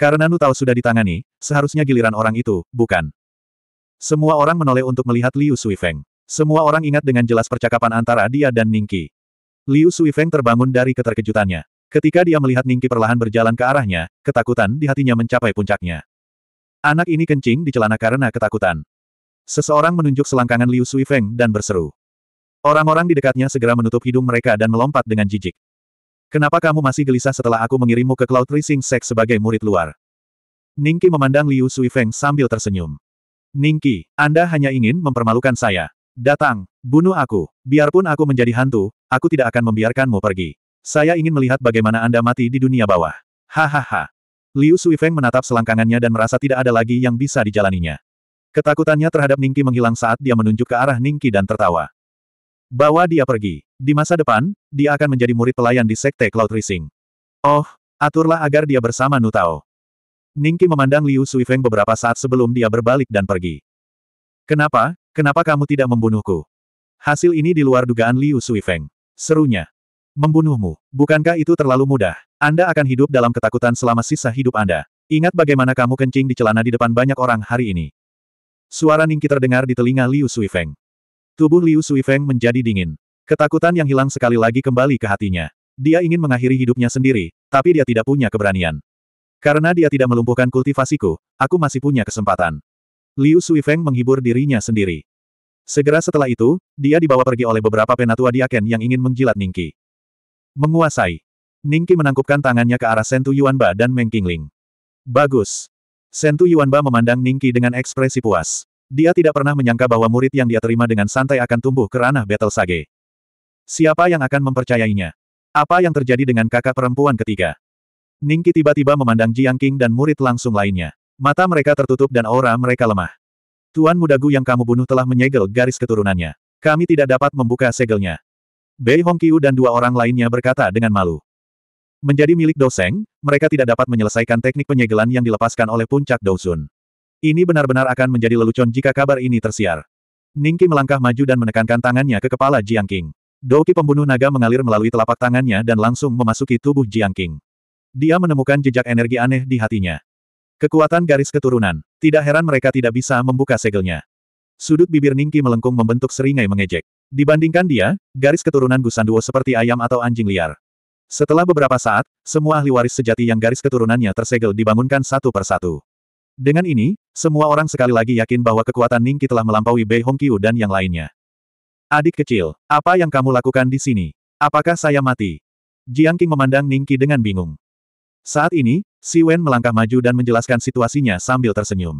Karena Nutao sudah ditangani, seharusnya giliran orang itu, bukan? Semua orang menoleh untuk melihat Liu Suifeng. Semua orang ingat dengan jelas percakapan antara dia dan Ningki. Liu Suifeng terbangun dari keterkejutannya. Ketika dia melihat Ningki perlahan berjalan ke arahnya, ketakutan di hatinya mencapai puncaknya. Anak ini kencing di celana karena ketakutan. Seseorang menunjuk selangkangan Liu Suifeng dan berseru. Orang-orang di dekatnya segera menutup hidung mereka dan melompat dengan jijik. Kenapa kamu masih gelisah setelah aku mengirimmu ke Cloud Rising Sek sebagai murid luar? Ningki memandang Liu Sui Feng sambil tersenyum. Ningki, Anda hanya ingin mempermalukan saya. Datang, bunuh aku. Biarpun aku menjadi hantu, aku tidak akan membiarkanmu pergi. Saya ingin melihat bagaimana Anda mati di dunia bawah. Hahaha. Liu Sui Feng menatap selangkangannya dan merasa tidak ada lagi yang bisa dijalaninya. Ketakutannya terhadap Ningki menghilang saat dia menunjuk ke arah Ningki dan tertawa. Bawa dia pergi. Di masa depan, dia akan menjadi murid pelayan di Sekte Cloud Rising. Oh, aturlah agar dia bersama Nutao. Ningki memandang Liu Suifeng beberapa saat sebelum dia berbalik dan pergi. Kenapa, kenapa kamu tidak membunuhku? Hasil ini di luar dugaan Liu Suifeng. Serunya. Membunuhmu, bukankah itu terlalu mudah? Anda akan hidup dalam ketakutan selama sisa hidup Anda. Ingat bagaimana kamu kencing di celana di depan banyak orang hari ini. Suara Ningki terdengar di telinga Liu Suifeng. Tubuh Liu Suifeng menjadi dingin. Ketakutan yang hilang sekali lagi kembali ke hatinya. Dia ingin mengakhiri hidupnya sendiri, tapi dia tidak punya keberanian. Karena dia tidak melumpuhkan kultivasiku, aku masih punya kesempatan. Liu Suifeng menghibur dirinya sendiri. Segera setelah itu, dia dibawa pergi oleh beberapa penatua diaken yang ingin menjilat Ningki. Menguasai. Ningki menangkupkan tangannya ke arah Sentu Yuanba dan Meng Qingling. Bagus. Sentu Yuanba memandang Ningki dengan ekspresi puas. Dia tidak pernah menyangka bahwa murid yang dia terima dengan santai akan tumbuh ke ranah Battle Sage. Siapa yang akan mempercayainya? Apa yang terjadi dengan kakak perempuan ketiga? Ningki tiba-tiba memandang Jiang King dan murid langsung lainnya. Mata mereka tertutup dan aura mereka lemah. Tuan muda Gu yang kamu bunuh telah menyegel garis keturunannya. Kami tidak dapat membuka segelnya. Bei Hongqiu dan dua orang lainnya berkata dengan malu. Menjadi milik Doseng, mereka tidak dapat menyelesaikan teknik penyegelan yang dilepaskan oleh puncak Sun. Ini benar-benar akan menjadi lelucon jika kabar ini tersiar. Ningki melangkah maju dan menekankan tangannya ke kepala Jiang Qing. Doki pembunuh naga mengalir melalui telapak tangannya dan langsung memasuki tubuh Jiang Qing. Dia menemukan jejak energi aneh di hatinya. Kekuatan garis keturunan. Tidak heran mereka tidak bisa membuka segelnya. Sudut bibir Ningki melengkung membentuk seringai mengejek. Dibandingkan dia, garis keturunan Gusanduo seperti ayam atau anjing liar. Setelah beberapa saat, semua ahli waris sejati yang garis keturunannya tersegel dibangunkan satu persatu. Dengan ini, semua orang sekali lagi yakin bahwa kekuatan Ningki telah melampaui Bei Hongqiu dan yang lainnya. Adik kecil, apa yang kamu lakukan di sini? Apakah saya mati? Jiang Qing memandang Ningki dengan bingung. Saat ini, Si Wen melangkah maju dan menjelaskan situasinya sambil tersenyum.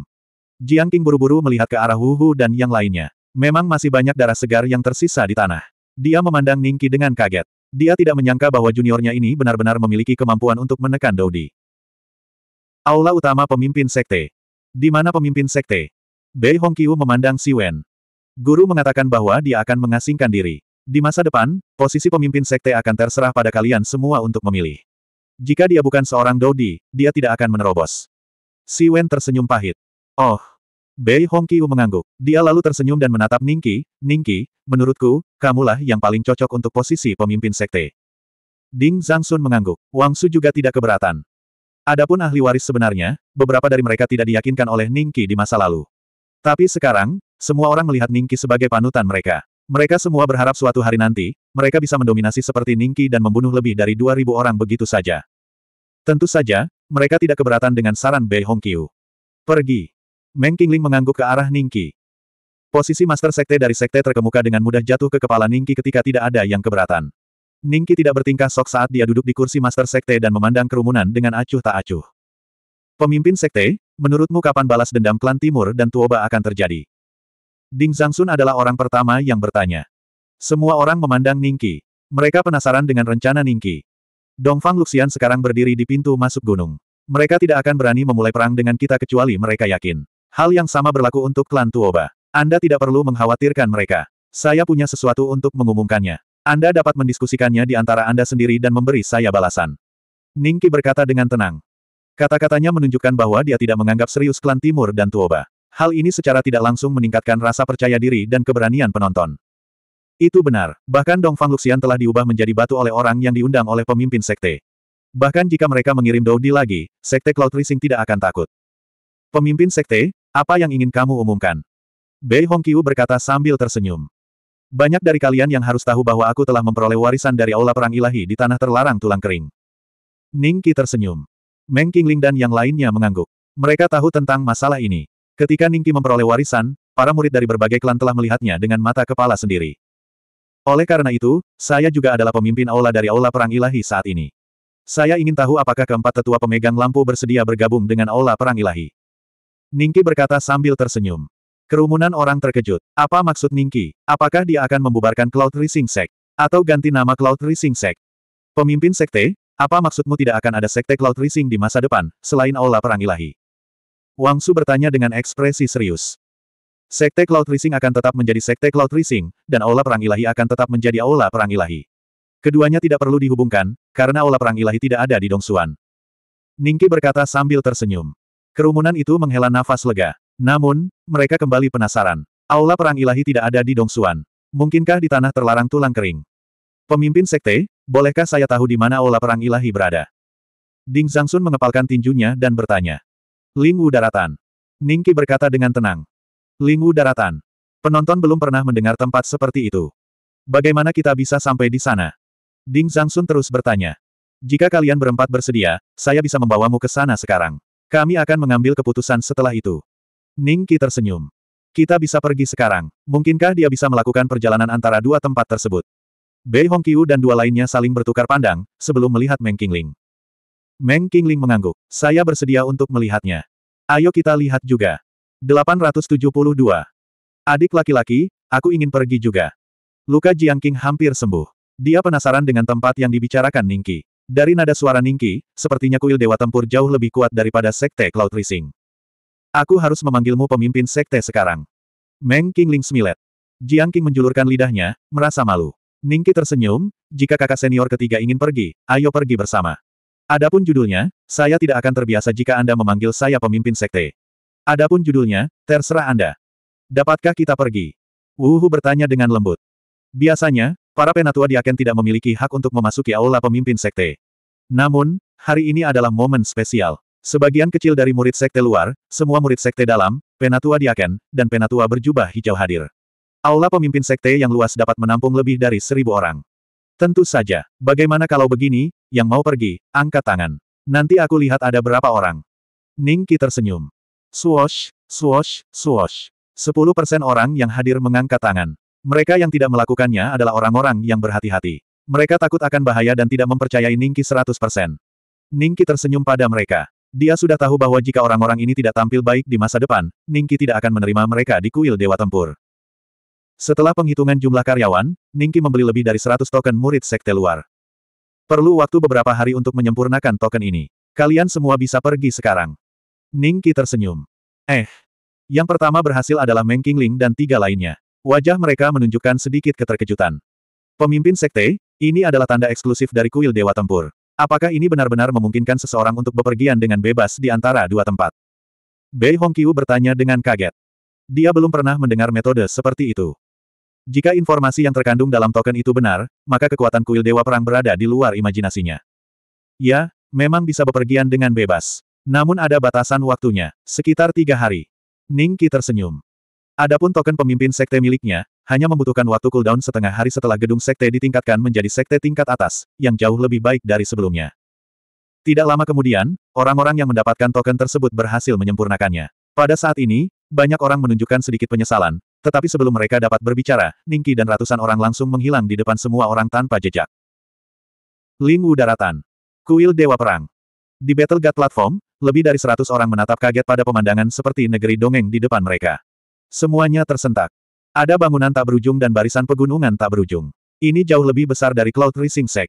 Jiang Qing buru-buru melihat ke arah Hu Hu dan yang lainnya. Memang masih banyak darah segar yang tersisa di tanah. Dia memandang Ningki dengan kaget. Dia tidak menyangka bahwa juniornya ini benar-benar memiliki kemampuan untuk menekan Dodi. Aula utama pemimpin sekte. Di mana pemimpin sekte? Bei Hongqiu memandang Si Wen. Guru mengatakan bahwa dia akan mengasingkan diri. Di masa depan, posisi pemimpin sekte akan terserah pada kalian semua untuk memilih. Jika dia bukan seorang Dodi, dia tidak akan menerobos. Si Wen tersenyum pahit. Oh. Bei Hongqiu mengangguk. Dia lalu tersenyum dan menatap Ningki. Ningki, menurutku, kamulah yang paling cocok untuk posisi pemimpin sekte. Ding Zhang Sun mengangguk. Wang Su juga tidak keberatan. Adapun ahli waris sebenarnya, beberapa dari mereka tidak diyakinkan oleh Ningki di masa lalu. Tapi sekarang, semua orang melihat Ningki sebagai panutan mereka. Mereka semua berharap suatu hari nanti, mereka bisa mendominasi seperti Ningki dan membunuh lebih dari 2.000 orang begitu saja. Tentu saja, mereka tidak keberatan dengan saran Bei Hongqiu. Pergi. Meng Qingling mengangguk ke arah Ningki. Posisi Master Sekte dari Sekte terkemuka dengan mudah jatuh ke kepala Ningki ketika tidak ada yang keberatan. Ningki tidak bertingkah sok saat dia duduk di kursi Master Sekte dan memandang kerumunan dengan acuh tak acuh. Pemimpin Sekte, menurutmu kapan balas dendam klan Timur dan Tuoba akan terjadi? Ding Zhangsun adalah orang pertama yang bertanya. Semua orang memandang Ningki. Mereka penasaran dengan rencana Ningki. Dongfang Luxian sekarang berdiri di pintu masuk gunung. Mereka tidak akan berani memulai perang dengan kita kecuali mereka yakin. Hal yang sama berlaku untuk klan Tuoba. Anda tidak perlu mengkhawatirkan mereka. Saya punya sesuatu untuk mengumumkannya. Anda dapat mendiskusikannya di antara Anda sendiri dan memberi saya balasan. Ningki berkata dengan tenang. Kata-katanya menunjukkan bahwa dia tidak menganggap serius klan Timur dan Tuoba. Hal ini secara tidak langsung meningkatkan rasa percaya diri dan keberanian penonton. Itu benar, bahkan Dongfang Luxian telah diubah menjadi batu oleh orang yang diundang oleh pemimpin sekte. Bahkan jika mereka mengirim Doudi lagi, sekte Cloud Rising tidak akan takut. Pemimpin sekte, apa yang ingin kamu umumkan? Bei Hongqiu berkata sambil tersenyum. Banyak dari kalian yang harus tahu bahwa aku telah memperoleh warisan dari Aula Perang Ilahi di Tanah Terlarang Tulang Kering. Ningki tersenyum. Meng Qingling dan yang lainnya mengangguk. Mereka tahu tentang masalah ini. Ketika Ningki memperoleh warisan, para murid dari berbagai klan telah melihatnya dengan mata kepala sendiri. Oleh karena itu, saya juga adalah pemimpin aula dari Aula Perang Ilahi saat ini. Saya ingin tahu apakah keempat tetua pemegang lampu bersedia bergabung dengan Aula Perang Ilahi. Ningki berkata sambil tersenyum. Kerumunan orang terkejut. Apa maksud Ningki? Apakah dia akan membubarkan Cloud Rising Sect? Atau ganti nama Cloud Rising Sect? Pemimpin sekte? Apa maksudmu tidak akan ada sekte Cloud Rising di masa depan, selain aula perang ilahi? Wang Su bertanya dengan ekspresi serius. Sekte Cloud Rising akan tetap menjadi sekte Cloud Rising, dan aula perang ilahi akan tetap menjadi aula perang ilahi. Keduanya tidak perlu dihubungkan, karena aula perang ilahi tidak ada di Dongsuan. Ningki berkata sambil tersenyum. Kerumunan itu menghela nafas lega. Namun, mereka kembali penasaran. Aula perang ilahi tidak ada di Dongsuan. Mungkinkah di tanah terlarang tulang kering? Pemimpin sekte, bolehkah saya tahu di mana aula perang ilahi berada? Ding Zhangsun mengepalkan tinjunya dan bertanya. Ling Wu Daratan. Ningki berkata dengan tenang. Ling Wu Daratan. Penonton belum pernah mendengar tempat seperti itu. Bagaimana kita bisa sampai di sana? Ding Zhangsun terus bertanya. Jika kalian berempat bersedia, saya bisa membawamu ke sana sekarang. Kami akan mengambil keputusan setelah itu. Ning Qi tersenyum. Kita bisa pergi sekarang. Mungkinkah dia bisa melakukan perjalanan antara dua tempat tersebut? Bei Hongqiu dan dua lainnya saling bertukar pandang, sebelum melihat Meng Qingling. Meng Qingling mengangguk. Saya bersedia untuk melihatnya. Ayo kita lihat juga. 872. Adik laki-laki, aku ingin pergi juga. Luka Jiang Jiangqing hampir sembuh. Dia penasaran dengan tempat yang dibicarakan Ningki. Dari nada suara Ningki, sepertinya kuil Dewa Tempur jauh lebih kuat daripada Sekte Cloud Rising. Aku harus memanggilmu pemimpin sekte sekarang. Meng Qingling Smilet. Jiang King menjulurkan lidahnya, merasa malu. Ningki tersenyum, jika kakak senior ketiga ingin pergi, ayo pergi bersama. Adapun judulnya, saya tidak akan terbiasa jika Anda memanggil saya pemimpin sekte. Adapun judulnya, terserah Anda. Dapatkah kita pergi? Wuhu bertanya dengan lembut. Biasanya, para penatua Aken tidak memiliki hak untuk memasuki aula pemimpin sekte. Namun, hari ini adalah momen spesial. Sebagian kecil dari murid sekte luar, semua murid sekte dalam, penatua diaken, dan penatua berjubah hijau hadir. Aula pemimpin sekte yang luas dapat menampung lebih dari seribu orang. Tentu saja, bagaimana kalau begini, yang mau pergi, angkat tangan. Nanti aku lihat ada berapa orang. Ningki tersenyum. Swosh, swosh, swosh. Sepuluh persen orang yang hadir mengangkat tangan. Mereka yang tidak melakukannya adalah orang-orang yang berhati-hati. Mereka takut akan bahaya dan tidak mempercayai Ningki seratus persen. Ningki tersenyum pada mereka. Dia sudah tahu bahwa jika orang-orang ini tidak tampil baik di masa depan, Ningki tidak akan menerima mereka di kuil Dewa Tempur. Setelah penghitungan jumlah karyawan, Ningki membeli lebih dari 100 token murid sekte luar. Perlu waktu beberapa hari untuk menyempurnakan token ini. Kalian semua bisa pergi sekarang. Ningki tersenyum. Eh. Yang pertama berhasil adalah Meng Qingling dan tiga lainnya. Wajah mereka menunjukkan sedikit keterkejutan. Pemimpin sekte, ini adalah tanda eksklusif dari kuil Dewa Tempur. Apakah ini benar-benar memungkinkan seseorang untuk bepergian dengan bebas di antara dua tempat? Bei Hongqiu bertanya dengan kaget. Dia belum pernah mendengar metode seperti itu. Jika informasi yang terkandung dalam token itu benar, maka kekuatan kuil Dewa Perang berada di luar imajinasinya. Ya, memang bisa bepergian dengan bebas. Namun ada batasan waktunya, sekitar tiga hari. Ning tersenyum. Adapun token pemimpin sekte miliknya, hanya membutuhkan waktu cooldown setengah hari setelah gedung sekte ditingkatkan menjadi sekte tingkat atas, yang jauh lebih baik dari sebelumnya. Tidak lama kemudian, orang-orang yang mendapatkan token tersebut berhasil menyempurnakannya. Pada saat ini, banyak orang menunjukkan sedikit penyesalan, tetapi sebelum mereka dapat berbicara, Ningki dan ratusan orang langsung menghilang di depan semua orang tanpa jejak. Ling Wu Daratan. Kuil Dewa Perang. Di Battle God Platform, lebih dari 100 orang menatap kaget pada pemandangan seperti negeri dongeng di depan mereka. Semuanya tersentak. Ada bangunan tak berujung dan barisan pegunungan tak berujung. Ini jauh lebih besar dari Cloud Rising Sect.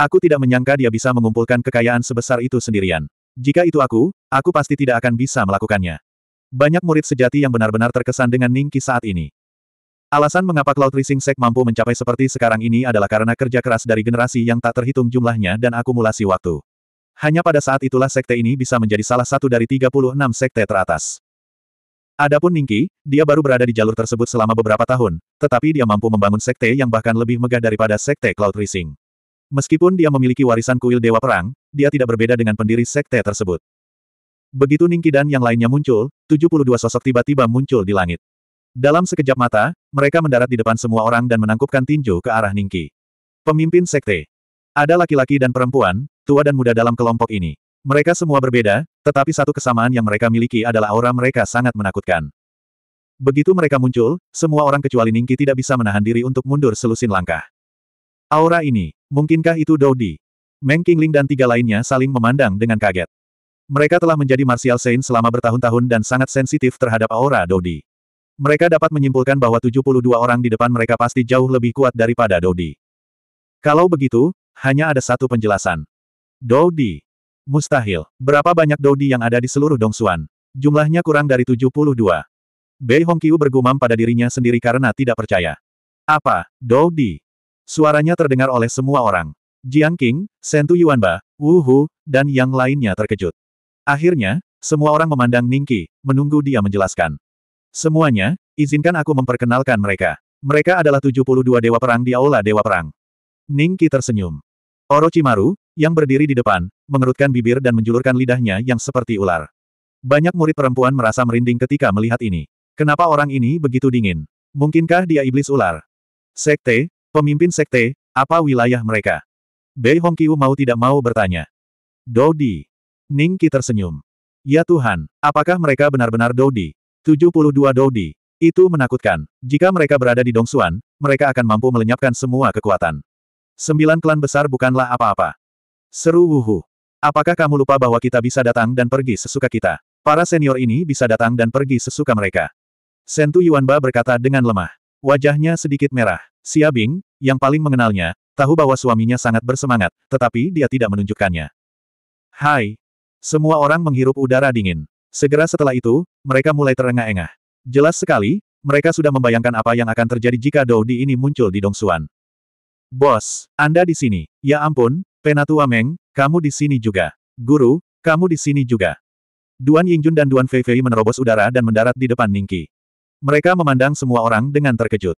Aku tidak menyangka dia bisa mengumpulkan kekayaan sebesar itu sendirian. Jika itu aku, aku pasti tidak akan bisa melakukannya. Banyak murid sejati yang benar-benar terkesan dengan Ningki saat ini. Alasan mengapa Cloud Rising Sect mampu mencapai seperti sekarang ini adalah karena kerja keras dari generasi yang tak terhitung jumlahnya dan akumulasi waktu. Hanya pada saat itulah sekte ini bisa menjadi salah satu dari 36 sekte teratas. Adapun Ningki, dia baru berada di jalur tersebut selama beberapa tahun, tetapi dia mampu membangun sekte yang bahkan lebih megah daripada sekte Cloud Rising. Meskipun dia memiliki warisan kuil Dewa Perang, dia tidak berbeda dengan pendiri sekte tersebut. Begitu Ningki dan yang lainnya muncul, 72 sosok tiba-tiba muncul di langit. Dalam sekejap mata, mereka mendarat di depan semua orang dan menangkupkan tinju ke arah Ningki. Pemimpin sekte. Ada laki-laki dan perempuan, tua dan muda dalam kelompok ini. Mereka semua berbeda, tetapi satu kesamaan yang mereka miliki adalah aura mereka sangat menakutkan. Begitu mereka muncul, semua orang kecuali Ningki tidak bisa menahan diri untuk mundur selusin langkah. Aura ini, mungkinkah itu Dodi? Meng Qingling dan tiga lainnya saling memandang dengan kaget. Mereka telah menjadi Martial Saint selama bertahun-tahun dan sangat sensitif terhadap aura Dodi. Mereka dapat menyimpulkan bahwa 72 orang di depan mereka pasti jauh lebih kuat daripada Dodi. Kalau begitu, hanya ada satu penjelasan. Dodi, Mustahil. Berapa banyak Dodi yang ada di seluruh Dongsuan? Jumlahnya kurang dari 72. Bei Hongqiu bergumam pada dirinya sendiri karena tidak percaya. Apa, Dodi? Suaranya terdengar oleh semua orang. Jiang King, Sentu Yuanba, Wu Hu, dan yang lainnya terkejut. Akhirnya, semua orang memandang Ningki, menunggu dia menjelaskan. Semuanya, izinkan aku memperkenalkan mereka. Mereka adalah 72 Dewa Perang di Aula Dewa Perang. Ningki tersenyum. Orochimaru, yang berdiri di depan, mengerutkan bibir dan menjulurkan lidahnya yang seperti ular. Banyak murid perempuan merasa merinding ketika melihat ini. Kenapa orang ini begitu dingin? Mungkinkah dia iblis ular? Sekte, pemimpin sekte, apa wilayah mereka? Bei Hongqiu mau tidak mau bertanya. Dodi. Ningki tersenyum. Ya Tuhan, apakah mereka benar-benar Dodi? 72 Dodi. Itu menakutkan. Jika mereka berada di Dongsuan, mereka akan mampu melenyapkan semua kekuatan. Sembilan klan besar bukanlah apa-apa. Seru Wuhu. Apakah kamu lupa bahwa kita bisa datang dan pergi sesuka kita? Para senior ini bisa datang dan pergi sesuka mereka. Sentu Yuanba berkata dengan lemah. Wajahnya sedikit merah. Xia Bing, yang paling mengenalnya, tahu bahwa suaminya sangat bersemangat, tetapi dia tidak menunjukkannya. Hai. Semua orang menghirup udara dingin. Segera setelah itu, mereka mulai terengah-engah. Jelas sekali, mereka sudah membayangkan apa yang akan terjadi jika Dou Di ini muncul di Dongsuan. Bos, Anda di sini. Ya ampun, Penatua Meng, kamu di sini juga. Guru, kamu di sini juga. Duan Yingjun dan Duan Feifei menerobos udara dan mendarat di depan Ningki. Mereka memandang semua orang dengan terkejut.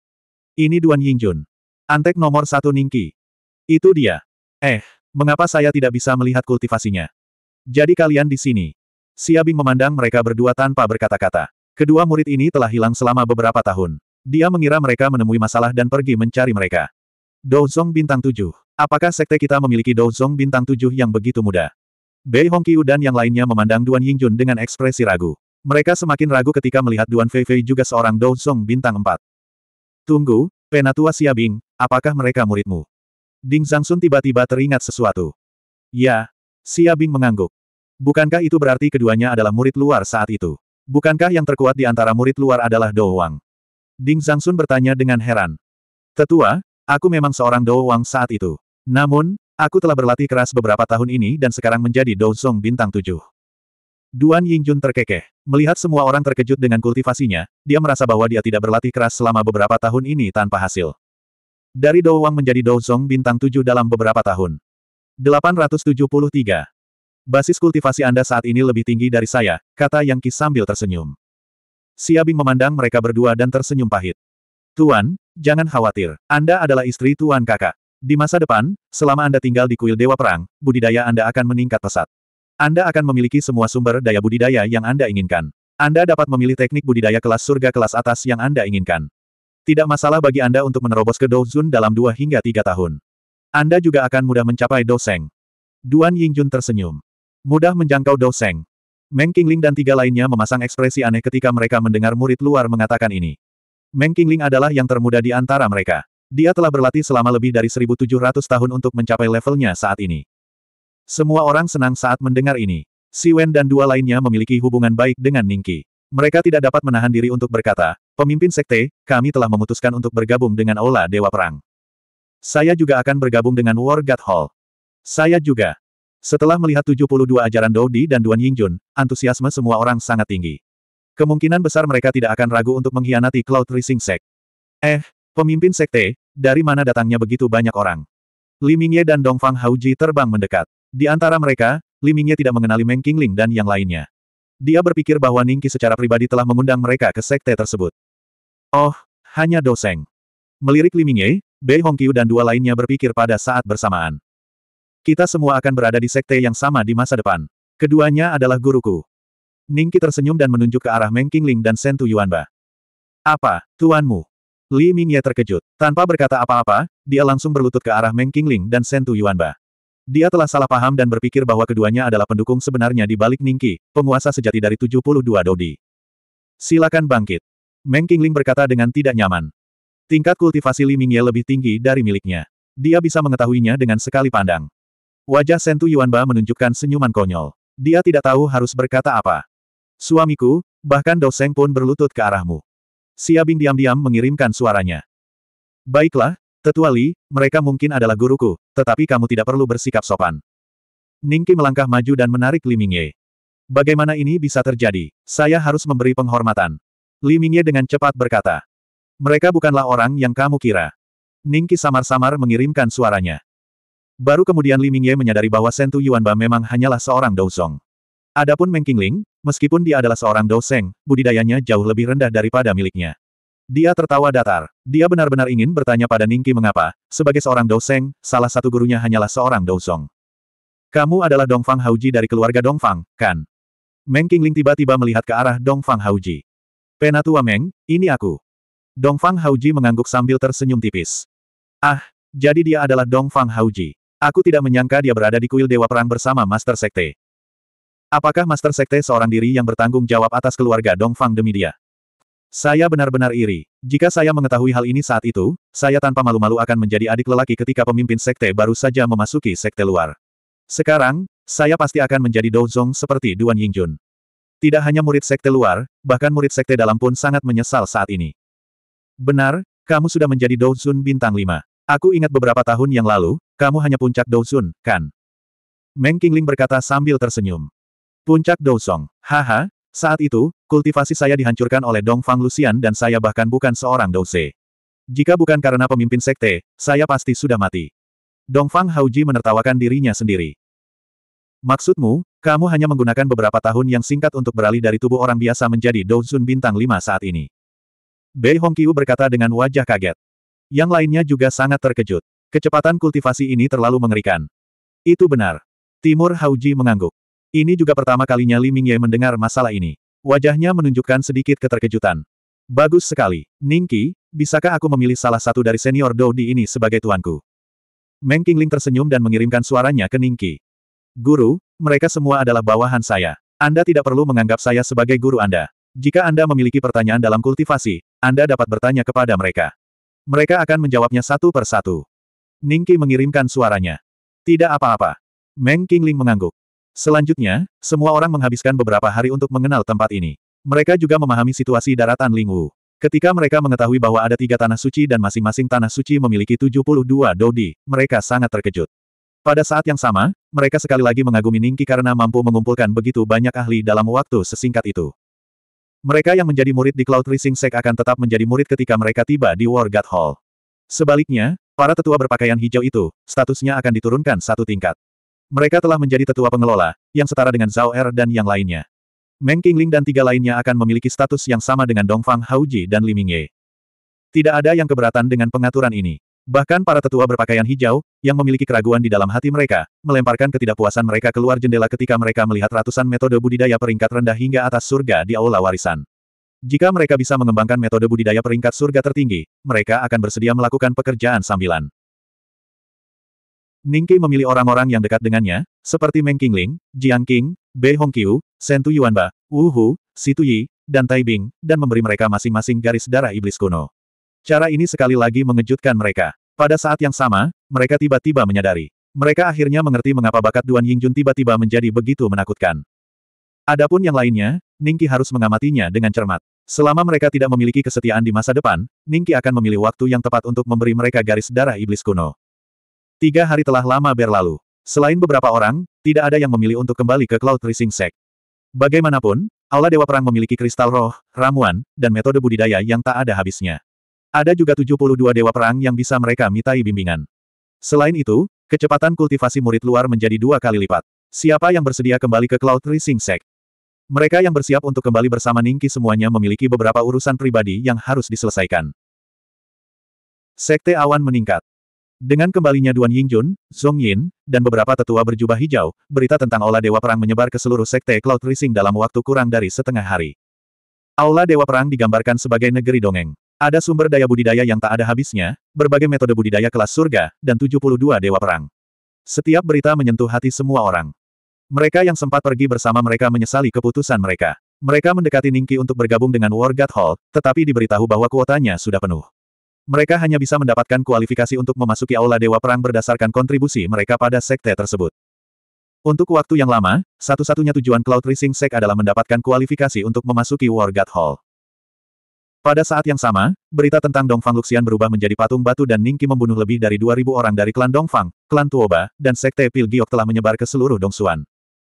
Ini Duan Yingjun. Antek nomor satu Ningki. Itu dia. Eh, mengapa saya tidak bisa melihat kultivasinya? Jadi kalian di sini. Siabing memandang mereka berdua tanpa berkata-kata. Kedua murid ini telah hilang selama beberapa tahun. Dia mengira mereka menemui masalah dan pergi mencari mereka. Douzong bintang tujuh. Apakah sekte kita memiliki Douzong bintang tujuh yang begitu muda? Bei Hongqiu dan yang lainnya memandang Duan Yingjun dengan ekspresi ragu. Mereka semakin ragu ketika melihat Duan Feifei juga seorang Douzong bintang empat. Tunggu, Penatua Xiabing, apakah mereka muridmu? Ding Zhangsun tiba-tiba teringat sesuatu. Ya, Xiabing mengangguk. Bukankah itu berarti keduanya adalah murid luar saat itu? Bukankah yang terkuat di antara murid luar adalah Dou Wang? Ding Zhangsun bertanya dengan heran. Tetua, Aku memang seorang Dou Wang saat itu. Namun, aku telah berlatih keras beberapa tahun ini dan sekarang menjadi Dou Song bintang tujuh. Duan Yingjun terkekeh. Melihat semua orang terkejut dengan kultivasinya, dia merasa bahwa dia tidak berlatih keras selama beberapa tahun ini tanpa hasil. Dari Dou Wang menjadi Dou Song bintang tujuh dalam beberapa tahun. 873. Basis kultivasi Anda saat ini lebih tinggi dari saya, kata Yang Qi sambil tersenyum. Abing memandang mereka berdua dan tersenyum pahit. Tuan, Jangan khawatir, Anda adalah istri Tuan Kakak. Di masa depan, selama Anda tinggal di kuil Dewa Perang, budidaya Anda akan meningkat pesat. Anda akan memiliki semua sumber daya budidaya yang Anda inginkan. Anda dapat memilih teknik budidaya kelas surga kelas atas yang Anda inginkan. Tidak masalah bagi Anda untuk menerobos ke Douzun dalam dua hingga tiga tahun. Anda juga akan mudah mencapai Douseng. Duan Yingjun tersenyum. Mudah menjangkau Douseng. Meng Qingling dan tiga lainnya memasang ekspresi aneh ketika mereka mendengar murid luar mengatakan ini. Meng Qingling adalah yang termuda di antara mereka. Dia telah berlatih selama lebih dari 1.700 tahun untuk mencapai levelnya saat ini. Semua orang senang saat mendengar ini. Si Wen dan dua lainnya memiliki hubungan baik dengan Ningqi. Mereka tidak dapat menahan diri untuk berkata, pemimpin sekte, kami telah memutuskan untuk bergabung dengan Ola Dewa Perang. Saya juga akan bergabung dengan War God Hall. Saya juga. Setelah melihat 72 ajaran Dodi dan Duan Yingjun, antusiasme semua orang sangat tinggi. Kemungkinan besar mereka tidak akan ragu untuk mengkhianati Cloud Rising Sect. Eh, pemimpin sekte, dari mana datangnya begitu banyak orang? Limingye dan Dongfang Hauji terbang mendekat. Di antara mereka, Limingye tidak mengenali Meng Qingling dan yang lainnya. Dia berpikir bahwa Ningqi secara pribadi telah mengundang mereka ke sekte tersebut. Oh, hanya Doseng. Melirik Limingye, Bei Hongqiu dan dua lainnya berpikir pada saat bersamaan. Kita semua akan berada di sekte yang sama di masa depan. Keduanya adalah guruku. Ningki tersenyum dan menunjuk ke arah Meng Qingling dan Shen Yuanba. Apa, tuanmu? Li Mingye terkejut. Tanpa berkata apa-apa, dia langsung berlutut ke arah Meng Qingling dan Shen Yuanba. Dia telah salah paham dan berpikir bahwa keduanya adalah pendukung sebenarnya di balik Ningki, penguasa sejati dari 72 Dodi. Silakan bangkit. Meng Qingling berkata dengan tidak nyaman. Tingkat kultivasi Li Mingye lebih tinggi dari miliknya. Dia bisa mengetahuinya dengan sekali pandang. Wajah Sentu Yuanba menunjukkan senyuman konyol. Dia tidak tahu harus berkata apa. Suamiku, bahkan Doseng pun berlutut ke arahmu. Siabing diam-diam mengirimkan suaranya. Baiklah, Tetua Li, mereka mungkin adalah guruku, tetapi kamu tidak perlu bersikap sopan. Ningki melangkah maju dan menarik Li Mingye. Bagaimana ini bisa terjadi? Saya harus memberi penghormatan. Li Mingye dengan cepat berkata. Mereka bukanlah orang yang kamu kira. Ningki samar-samar mengirimkan suaranya. Baru kemudian Li Mingye menyadari bahwa Sentu Yuanba memang hanyalah seorang Song. Adapun Meng Qingling, meskipun dia adalah seorang doseng, budidayanya jauh lebih rendah daripada miliknya. Dia tertawa datar. Dia benar-benar ingin bertanya pada Ningki mengapa, sebagai seorang doseng, salah satu gurunya hanyalah seorang dosong. Kamu adalah Dongfang Hauji dari keluarga Dongfang, kan? Meng Qingling tiba-tiba melihat ke arah Dongfang Hauji. Penatua Meng, ini aku. Dongfang Hauji mengangguk sambil tersenyum tipis. Ah, jadi dia adalah Dongfang Hauji. Aku tidak menyangka dia berada di kuil Dewa Perang bersama Master Sekte. Apakah Master Sekte seorang diri yang bertanggung jawab atas keluarga Dongfang demi dia? Saya benar-benar iri. Jika saya mengetahui hal ini saat itu, saya tanpa malu-malu akan menjadi adik lelaki ketika pemimpin sekte baru saja memasuki sekte luar. Sekarang, saya pasti akan menjadi Douzong seperti Duan Yingjun. Tidak hanya murid sekte luar, bahkan murid sekte dalam pun sangat menyesal saat ini. Benar, kamu sudah menjadi Douzun bintang Lima. Aku ingat beberapa tahun yang lalu, kamu hanya puncak Douzun, kan? Meng Qingling berkata sambil tersenyum. Puncak Dousong. Haha, saat itu, kultivasi saya dihancurkan oleh Dong Fang Lucian dan saya bahkan bukan seorang Douse. Jika bukan karena pemimpin sekte, saya pasti sudah mati. Dong Fang Hauji menertawakan dirinya sendiri. Maksudmu, kamu hanya menggunakan beberapa tahun yang singkat untuk beralih dari tubuh orang biasa menjadi Douzun bintang 5 saat ini. Bei Hongqiu berkata dengan wajah kaget. Yang lainnya juga sangat terkejut. Kecepatan kultivasi ini terlalu mengerikan. Itu benar. Timur Hauji mengangguk. Ini juga pertama kalinya Li Mingye mendengar masalah ini. Wajahnya menunjukkan sedikit keterkejutan. Bagus sekali. Ningki, bisakah aku memilih salah satu dari senior Dou di ini sebagai tuanku? Meng Qingling tersenyum dan mengirimkan suaranya ke Ningki. Guru, mereka semua adalah bawahan saya. Anda tidak perlu menganggap saya sebagai guru Anda. Jika Anda memiliki pertanyaan dalam kultivasi, Anda dapat bertanya kepada mereka. Mereka akan menjawabnya satu per satu. Ningki mengirimkan suaranya. Tidak apa-apa. Meng Qingling mengangguk. Selanjutnya, semua orang menghabiskan beberapa hari untuk mengenal tempat ini. Mereka juga memahami situasi daratan Lingwu. Ketika mereka mengetahui bahwa ada tiga tanah suci dan masing-masing tanah suci memiliki 72 dodi, mereka sangat terkejut. Pada saat yang sama, mereka sekali lagi mengagumi Ningki karena mampu mengumpulkan begitu banyak ahli dalam waktu sesingkat itu. Mereka yang menjadi murid di Cloud Rising Sek akan tetap menjadi murid ketika mereka tiba di War God Hall. Sebaliknya, para tetua berpakaian hijau itu, statusnya akan diturunkan satu tingkat. Mereka telah menjadi tetua pengelola, yang setara dengan Zhao Er dan yang lainnya. Meng Qingling dan tiga lainnya akan memiliki status yang sama dengan Dongfang Haoji dan Li Mingye. Tidak ada yang keberatan dengan pengaturan ini. Bahkan para tetua berpakaian hijau, yang memiliki keraguan di dalam hati mereka, melemparkan ketidakpuasan mereka keluar jendela ketika mereka melihat ratusan metode budidaya peringkat rendah hingga atas surga di aula warisan. Jika mereka bisa mengembangkan metode budidaya peringkat surga tertinggi, mereka akan bersedia melakukan pekerjaan sambilan. Ningqi memilih orang-orang yang dekat dengannya, seperti Meng Qingling, Jiang Qing, Bei Hongqiu, Sentu Yuanba, Wu Hu, Situ Yi, dan Tai Bing, dan memberi mereka masing-masing garis darah iblis kuno. Cara ini sekali lagi mengejutkan mereka. Pada saat yang sama, mereka tiba-tiba menyadari. Mereka akhirnya mengerti mengapa bakat Duan Yingjun tiba-tiba menjadi begitu menakutkan. Adapun yang lainnya, Ningki harus mengamatinya dengan cermat. Selama mereka tidak memiliki kesetiaan di masa depan, Ningki akan memilih waktu yang tepat untuk memberi mereka garis darah iblis kuno. Tiga hari telah lama berlalu. Selain beberapa orang, tidak ada yang memilih untuk kembali ke Cloud Rising Sect. Bagaimanapun, Aula Dewa Perang memiliki kristal roh, ramuan, dan metode budidaya yang tak ada habisnya. Ada juga 72 Dewa Perang yang bisa mereka mitai bimbingan. Selain itu, kecepatan kultivasi murid luar menjadi dua kali lipat. Siapa yang bersedia kembali ke Cloud Rising Sect? Mereka yang bersiap untuk kembali bersama Ningki semuanya memiliki beberapa urusan pribadi yang harus diselesaikan. Sekte awan meningkat. Dengan kembalinya Duan Yingjun, Zhong Yin, dan beberapa tetua berjubah hijau, berita tentang Aula Dewa Perang menyebar ke seluruh sekte Cloud Rising dalam waktu kurang dari setengah hari. Aula Dewa Perang digambarkan sebagai negeri dongeng. Ada sumber daya budidaya yang tak ada habisnya, berbagai metode budidaya kelas surga, dan 72 dewa perang. Setiap berita menyentuh hati semua orang. Mereka yang sempat pergi bersama mereka menyesali keputusan mereka. Mereka mendekati Ningki untuk bergabung dengan War God Hall, tetapi diberitahu bahwa kuotanya sudah penuh. Mereka hanya bisa mendapatkan kualifikasi untuk memasuki Aula Dewa Perang berdasarkan kontribusi mereka pada sekte tersebut. Untuk waktu yang lama, satu-satunya tujuan Cloud Rising Sek adalah mendapatkan kualifikasi untuk memasuki War God Hall. Pada saat yang sama, berita tentang Dongfang Luxian berubah menjadi patung batu dan Ningki membunuh lebih dari 2.000 orang dari klan Dongfang, klan Tuoba, dan sekte Pil telah menyebar ke seluruh Dongsuan.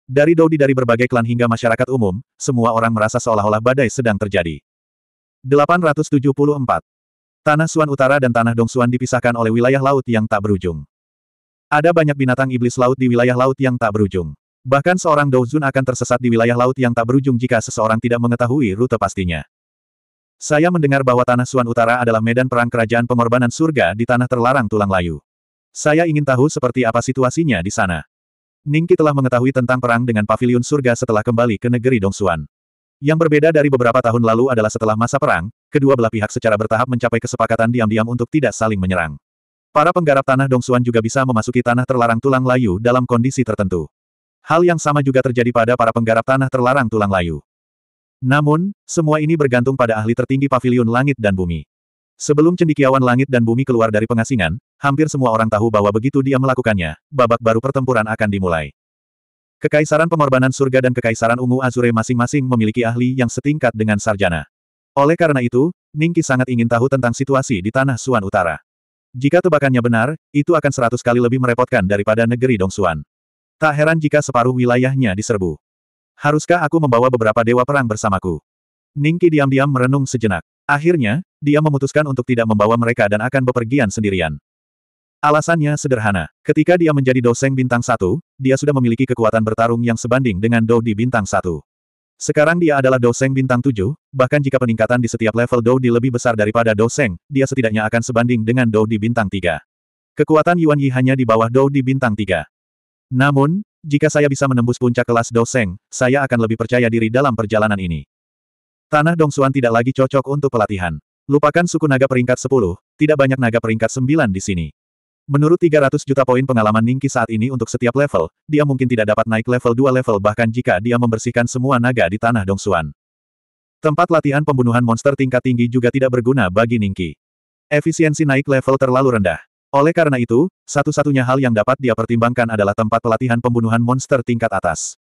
Dari Dodi dari berbagai klan hingga masyarakat umum, semua orang merasa seolah-olah badai sedang terjadi. 874. Tanah Suan Utara dan Tanah Dong Suan dipisahkan oleh wilayah laut yang tak berujung. Ada banyak binatang iblis laut di wilayah laut yang tak berujung. Bahkan seorang Douzun akan tersesat di wilayah laut yang tak berujung jika seseorang tidak mengetahui rute pastinya. Saya mendengar bahwa Tanah Suan Utara adalah medan perang kerajaan pengorbanan surga di tanah terlarang tulang layu. Saya ingin tahu seperti apa situasinya di sana. Ningki telah mengetahui tentang perang dengan pavilion surga setelah kembali ke negeri Dong Suan. Yang berbeda dari beberapa tahun lalu adalah setelah masa perang, kedua belah pihak secara bertahap mencapai kesepakatan diam-diam untuk tidak saling menyerang. Para penggarap tanah Dongsuan juga bisa memasuki tanah terlarang tulang layu dalam kondisi tertentu. Hal yang sama juga terjadi pada para penggarap tanah terlarang tulang layu. Namun, semua ini bergantung pada ahli tertinggi Paviliun langit dan bumi. Sebelum cendikiawan langit dan bumi keluar dari pengasingan, hampir semua orang tahu bahwa begitu dia melakukannya, babak baru pertempuran akan dimulai. Kekaisaran Pengorbanan Surga dan Kekaisaran Ungu Azure masing-masing memiliki ahli yang setingkat dengan sarjana. Oleh karena itu, Ningki sangat ingin tahu tentang situasi di Tanah Suan Utara. Jika tebakannya benar, itu akan seratus kali lebih merepotkan daripada negeri Dongsuan. Tak heran jika separuh wilayahnya diserbu. Haruskah aku membawa beberapa dewa perang bersamaku? Ningki diam-diam merenung sejenak. Akhirnya, dia memutuskan untuk tidak membawa mereka dan akan bepergian sendirian. Alasannya sederhana, ketika dia menjadi doseng bintang satu, dia sudah memiliki kekuatan bertarung yang sebanding dengan Dou di bintang satu. Sekarang dia adalah doseng bintang tujuh, bahkan jika peningkatan di setiap level Dou di lebih besar daripada doseng, dia setidaknya akan sebanding dengan Dou di bintang tiga. Kekuatan Yuan Yi hanya di bawah Dou di bintang tiga. Namun, jika saya bisa menembus puncak kelas doseng, saya akan lebih percaya diri dalam perjalanan ini. Tanah Dong Dongsuan tidak lagi cocok untuk pelatihan. Lupakan suku naga peringkat 10, tidak banyak naga peringkat 9 di sini. Menurut 300 juta poin pengalaman Ningki saat ini untuk setiap level, dia mungkin tidak dapat naik level 2 level bahkan jika dia membersihkan semua naga di tanah Dongsuan. Tempat latihan pembunuhan monster tingkat tinggi juga tidak berguna bagi Ningki. Efisiensi naik level terlalu rendah. Oleh karena itu, satu-satunya hal yang dapat dia pertimbangkan adalah tempat pelatihan pembunuhan monster tingkat atas.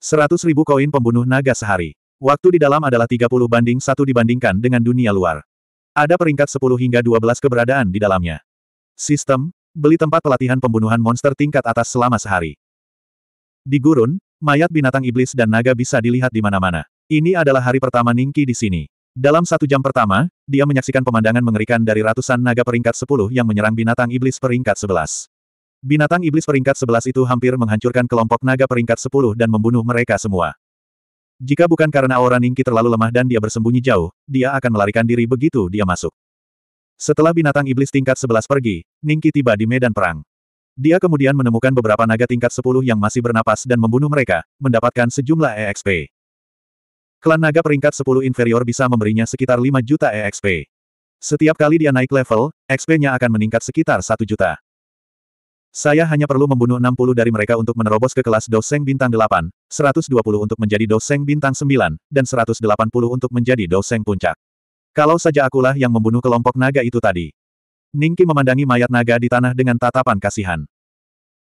100 ribu koin pembunuh naga sehari. Waktu di dalam adalah 30 banding 1 dibandingkan dengan dunia luar. Ada peringkat 10 hingga 12 keberadaan di dalamnya. Sistem, beli tempat pelatihan pembunuhan monster tingkat atas selama sehari. Di gurun, mayat binatang iblis dan naga bisa dilihat di mana-mana. Ini adalah hari pertama Ningki di sini. Dalam satu jam pertama, dia menyaksikan pemandangan mengerikan dari ratusan naga peringkat 10 yang menyerang binatang iblis peringkat 11. Binatang iblis peringkat 11 itu hampir menghancurkan kelompok naga peringkat 10 dan membunuh mereka semua. Jika bukan karena aura Ningki terlalu lemah dan dia bersembunyi jauh, dia akan melarikan diri begitu dia masuk. Setelah binatang iblis tingkat 11 pergi, Ningki tiba di medan perang. Dia kemudian menemukan beberapa naga tingkat 10 yang masih bernapas dan membunuh mereka, mendapatkan sejumlah EXP. Klan naga peringkat 10 inferior bisa memberinya sekitar 5 juta EXP. Setiap kali dia naik level, e XP-nya akan meningkat sekitar 1 juta. Saya hanya perlu membunuh 60 dari mereka untuk menerobos ke kelas Doseng bintang 8, 120 untuk menjadi Doseng bintang 9, dan 180 untuk menjadi Doseng puncak. Kalau saja akulah yang membunuh kelompok naga itu tadi. Ningki memandangi mayat naga di tanah dengan tatapan kasihan.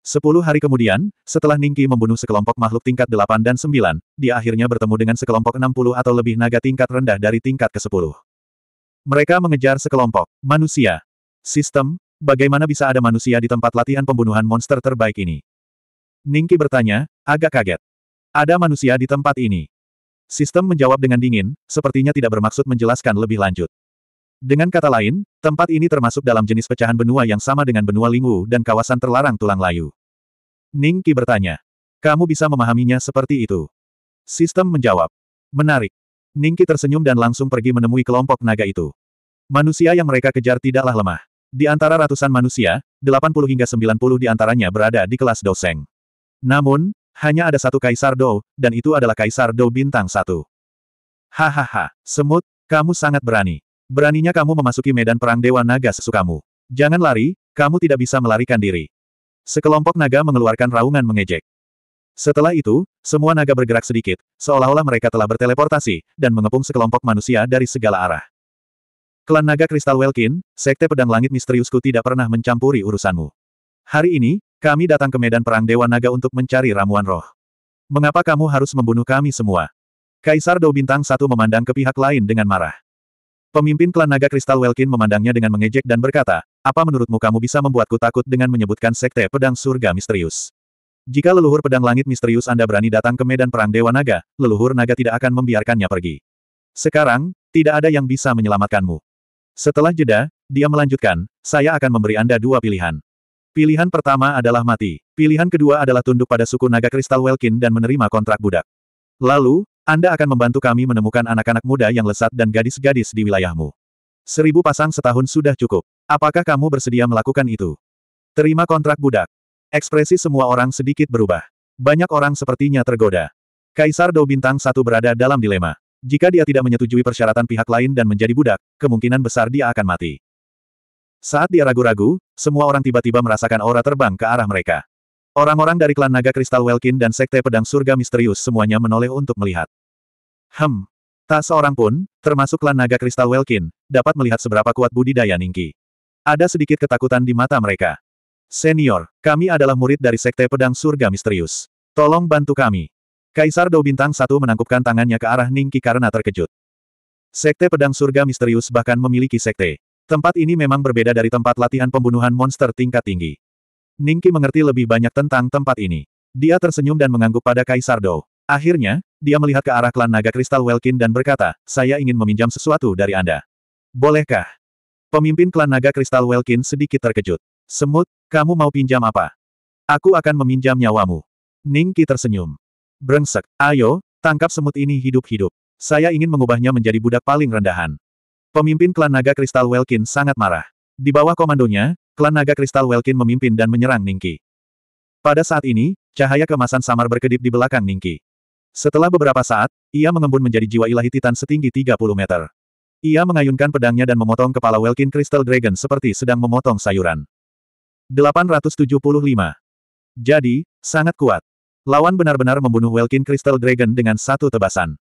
Sepuluh hari kemudian, setelah Ningki membunuh sekelompok makhluk tingkat delapan dan sembilan, dia akhirnya bertemu dengan sekelompok enam puluh atau lebih naga tingkat rendah dari tingkat ke sepuluh. Mereka mengejar sekelompok manusia. Sistem, bagaimana bisa ada manusia di tempat latihan pembunuhan monster terbaik ini? Ningki bertanya, agak kaget. Ada manusia di tempat ini. Sistem menjawab dengan dingin, sepertinya tidak bermaksud menjelaskan lebih lanjut. Dengan kata lain, tempat ini termasuk dalam jenis pecahan benua yang sama dengan benua Lingwu dan kawasan terlarang tulang layu. Ning Qi bertanya. Kamu bisa memahaminya seperti itu. Sistem menjawab. Menarik. Ning Qi tersenyum dan langsung pergi menemui kelompok naga itu. Manusia yang mereka kejar tidaklah lemah. Di antara ratusan manusia, 80 hingga 90 di antaranya berada di kelas doseng. Namun, hanya ada satu Kaisar Dou, dan itu adalah Kaisar Dou bintang satu. Hahaha, semut, kamu sangat berani. Beraninya kamu memasuki medan perang Dewa Naga sesukamu. Jangan lari, kamu tidak bisa melarikan diri. Sekelompok naga mengeluarkan raungan mengejek. Setelah itu, semua naga bergerak sedikit, seolah-olah mereka telah berteleportasi, dan mengepung sekelompok manusia dari segala arah. Klan naga Kristal Welkin, Sekte Pedang Langit Misteriusku tidak pernah mencampuri urusanmu. Hari ini, kami datang ke medan perang Dewa Naga untuk mencari ramuan roh. Mengapa kamu harus membunuh kami semua? Kaisar Dou Bintang Satu memandang ke pihak lain dengan marah. Pemimpin klan Naga Kristal Welkin memandangnya dengan mengejek dan berkata, apa menurutmu kamu bisa membuatku takut dengan menyebutkan sekte pedang surga misterius? Jika leluhur pedang langit misterius Anda berani datang ke medan perang Dewa Naga, leluhur naga tidak akan membiarkannya pergi. Sekarang, tidak ada yang bisa menyelamatkanmu. Setelah jeda, dia melanjutkan, saya akan memberi Anda dua pilihan. Pilihan pertama adalah mati. Pilihan kedua adalah tunduk pada suku naga kristal Welkin dan menerima kontrak budak. Lalu, Anda akan membantu kami menemukan anak-anak muda yang lesat dan gadis-gadis di wilayahmu. Seribu pasang setahun sudah cukup. Apakah kamu bersedia melakukan itu? Terima kontrak budak. Ekspresi semua orang sedikit berubah. Banyak orang sepertinya tergoda. Kaisar Dou Bintang Satu berada dalam dilema. Jika dia tidak menyetujui persyaratan pihak lain dan menjadi budak, kemungkinan besar dia akan mati. Saat dia ragu-ragu, semua orang tiba-tiba merasakan aura terbang ke arah mereka. Orang-orang dari klan naga kristal Welkin dan sekte pedang surga misterius semuanya menoleh untuk melihat. Hem. Tak seorang pun, termasuk klan naga kristal Welkin, dapat melihat seberapa kuat budidaya Ningki. Ada sedikit ketakutan di mata mereka. Senior, kami adalah murid dari sekte pedang surga misterius. Tolong bantu kami. Kaisar Dou Bintang Satu menangkupkan tangannya ke arah Ningki karena terkejut. Sekte pedang surga misterius bahkan memiliki sekte. Tempat ini memang berbeda dari tempat latihan pembunuhan monster tingkat tinggi. Ningki mengerti lebih banyak tentang tempat ini. Dia tersenyum dan mengangguk pada Kaisar Dou. Akhirnya, dia melihat ke arah klan naga kristal Welkin dan berkata, saya ingin meminjam sesuatu dari Anda. Bolehkah? Pemimpin klan naga kristal Welkin sedikit terkejut. Semut, kamu mau pinjam apa? Aku akan meminjam nyawamu. Ningki tersenyum. Brengsek, ayo, tangkap semut ini hidup-hidup. Saya ingin mengubahnya menjadi budak paling rendahan. Pemimpin klan naga kristal Welkin sangat marah. Di bawah komandonya, klan naga kristal Welkin memimpin dan menyerang Ningki. Pada saat ini, cahaya kemasan samar berkedip di belakang Ningki. Setelah beberapa saat, ia mengembun menjadi jiwa ilahi titan setinggi 30 meter. Ia mengayunkan pedangnya dan memotong kepala Welkin Crystal Dragon seperti sedang memotong sayuran. 875. Jadi, sangat kuat. Lawan benar-benar membunuh Welkin Crystal Dragon dengan satu tebasan.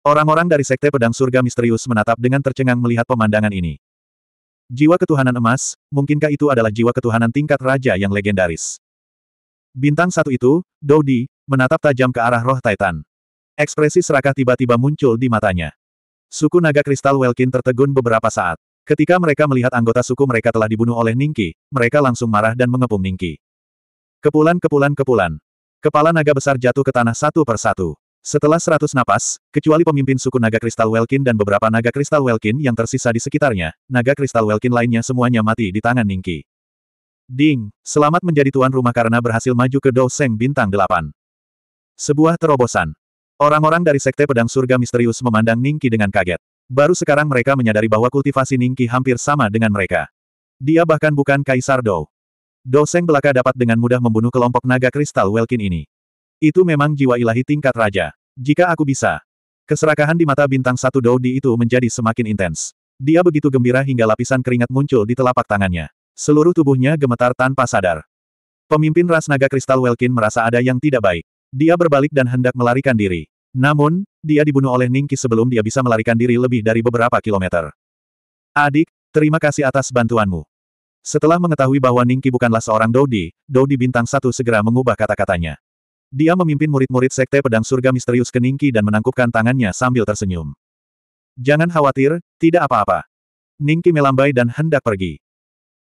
Orang-orang dari Sekte Pedang Surga Misterius menatap dengan tercengang melihat pemandangan ini. Jiwa ketuhanan emas, mungkinkah itu adalah jiwa ketuhanan tingkat raja yang legendaris? Bintang satu itu, Dodi, menatap tajam ke arah roh Titan. Ekspresi serakah tiba-tiba muncul di matanya. Suku naga kristal Welkin tertegun beberapa saat. Ketika mereka melihat anggota suku mereka telah dibunuh oleh Ningki, mereka langsung marah dan mengepung Ningki. Kepulan kepulan kepulan. Kepala naga besar jatuh ke tanah satu persatu. Setelah seratus napas, kecuali pemimpin suku naga kristal Welkin dan beberapa naga kristal Welkin yang tersisa di sekitarnya, naga kristal Welkin lainnya semuanya mati di tangan Ningki. Ding, selamat menjadi tuan rumah karena berhasil maju ke Douseng Bintang 8. Sebuah terobosan. Orang-orang dari Sekte Pedang Surga Misterius memandang Ningki dengan kaget. Baru sekarang mereka menyadari bahwa kultivasi Ningki hampir sama dengan mereka. Dia bahkan bukan Kaisar Dou. Seng belaka dapat dengan mudah membunuh kelompok naga kristal Welkin ini. Itu memang jiwa ilahi tingkat raja. Jika aku bisa. Keserakahan di mata bintang satu dodi itu menjadi semakin intens. Dia begitu gembira hingga lapisan keringat muncul di telapak tangannya. Seluruh tubuhnya gemetar tanpa sadar. Pemimpin ras naga kristal Welkin merasa ada yang tidak baik. Dia berbalik dan hendak melarikan diri. Namun, dia dibunuh oleh Ningki sebelum dia bisa melarikan diri lebih dari beberapa kilometer. Adik, terima kasih atas bantuanmu. Setelah mengetahui bahwa Ningki bukanlah seorang Dodi, Dodi bintang satu segera mengubah kata-katanya. Dia memimpin murid-murid Sekte Pedang Surga Misterius ke Ningki dan menangkupkan tangannya sambil tersenyum. Jangan khawatir, tidak apa-apa. Ningki melambai dan hendak pergi.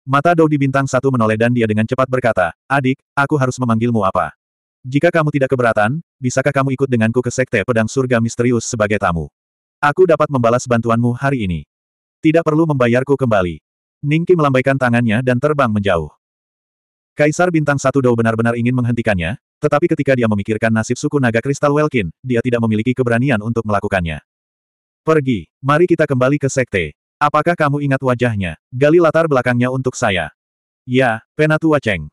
Mata Dou di bintang satu menoleh dan dia dengan cepat berkata, Adik, aku harus memanggilmu apa? Jika kamu tidak keberatan, bisakah kamu ikut denganku ke Sekte Pedang Surga Misterius sebagai tamu? Aku dapat membalas bantuanmu hari ini. Tidak perlu membayarku kembali. Ningki melambaikan tangannya dan terbang menjauh. Kaisar Bintang Satu Dou benar-benar ingin menghentikannya, tetapi ketika dia memikirkan nasib suku naga kristal Welkin, dia tidak memiliki keberanian untuk melakukannya. Pergi, mari kita kembali ke sekte. Apakah kamu ingat wajahnya? Gali latar belakangnya untuk saya. Ya, Penatua Cheng.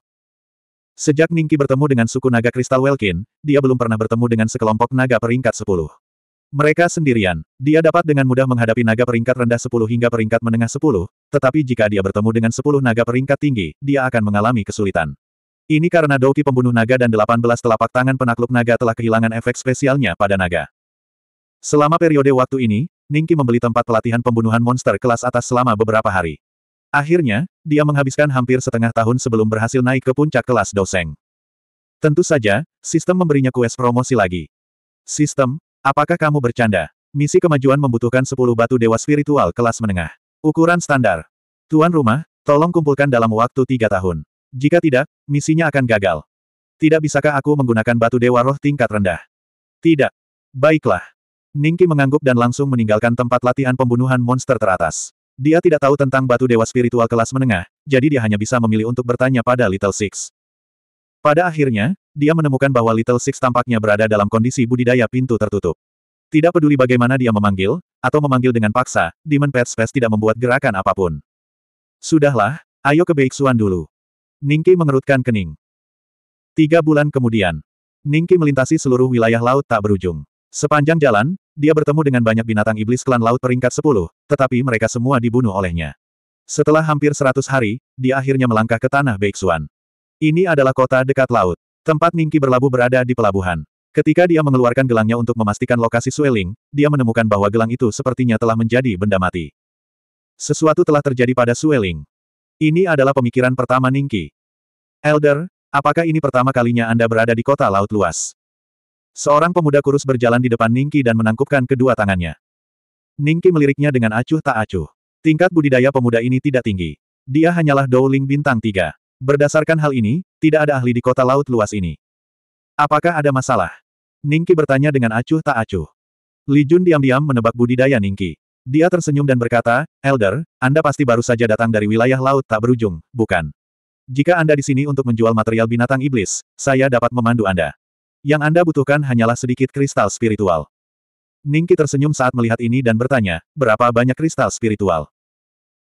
Sejak Ningki bertemu dengan suku naga kristal Welkin, dia belum pernah bertemu dengan sekelompok naga peringkat 10. Mereka sendirian, dia dapat dengan mudah menghadapi naga peringkat rendah 10 hingga peringkat menengah 10, tetapi jika dia bertemu dengan 10 naga peringkat tinggi, dia akan mengalami kesulitan. Ini karena Douki pembunuh naga dan 18 telapak tangan penakluk naga telah kehilangan efek spesialnya pada naga. Selama periode waktu ini, Ningki membeli tempat pelatihan pembunuhan monster kelas atas selama beberapa hari. Akhirnya, dia menghabiskan hampir setengah tahun sebelum berhasil naik ke puncak kelas Doseng. Tentu saja, sistem memberinya kues promosi lagi. Sistem, apakah kamu bercanda? Misi kemajuan membutuhkan 10 batu dewa spiritual kelas menengah. Ukuran standar. Tuan rumah, tolong kumpulkan dalam waktu 3 tahun. Jika tidak, misinya akan gagal. Tidak bisakah aku menggunakan batu dewa roh tingkat rendah? Tidak. Baiklah. Ningki mengangguk dan langsung meninggalkan tempat latihan pembunuhan monster teratas. Dia tidak tahu tentang batu dewa spiritual kelas menengah, jadi dia hanya bisa memilih untuk bertanya pada Little Six. Pada akhirnya, dia menemukan bahwa Little Six tampaknya berada dalam kondisi budidaya pintu tertutup. Tidak peduli bagaimana dia memanggil, atau memanggil dengan paksa, Demon Pet Space tidak membuat gerakan apapun. Sudahlah, ayo ke Beiksuan dulu. Ningki mengerutkan kening. Tiga bulan kemudian, Ningki melintasi seluruh wilayah laut tak berujung. Sepanjang jalan, dia bertemu dengan banyak binatang iblis klan laut peringkat 10, tetapi mereka semua dibunuh olehnya. Setelah hampir seratus hari, dia akhirnya melangkah ke tanah Beixuan. Ini adalah kota dekat laut. Tempat Ningki berlabuh berada di pelabuhan. Ketika dia mengeluarkan gelangnya untuk memastikan lokasi Sueling, dia menemukan bahwa gelang itu sepertinya telah menjadi benda mati. Sesuatu telah terjadi pada Sueling. Ini adalah pemikiran pertama Ningki. Elder, apakah ini pertama kalinya Anda berada di kota laut luas? Seorang pemuda kurus berjalan di depan Ningki dan menangkupkan kedua tangannya. Ningki meliriknya dengan acuh tak acuh. Tingkat budidaya pemuda ini tidak tinggi. Dia hanyalah Dowling bintang tiga. Berdasarkan hal ini, tidak ada ahli di kota laut luas ini. Apakah ada masalah? Ningki bertanya dengan acuh tak acuh. Li Jun diam-diam menebak budidaya Ningki. Dia tersenyum dan berkata, Elder, Anda pasti baru saja datang dari wilayah laut tak berujung, bukan? Jika Anda di sini untuk menjual material binatang iblis, saya dapat memandu Anda. Yang Anda butuhkan hanyalah sedikit kristal spiritual. Ningki tersenyum saat melihat ini dan bertanya, berapa banyak kristal spiritual?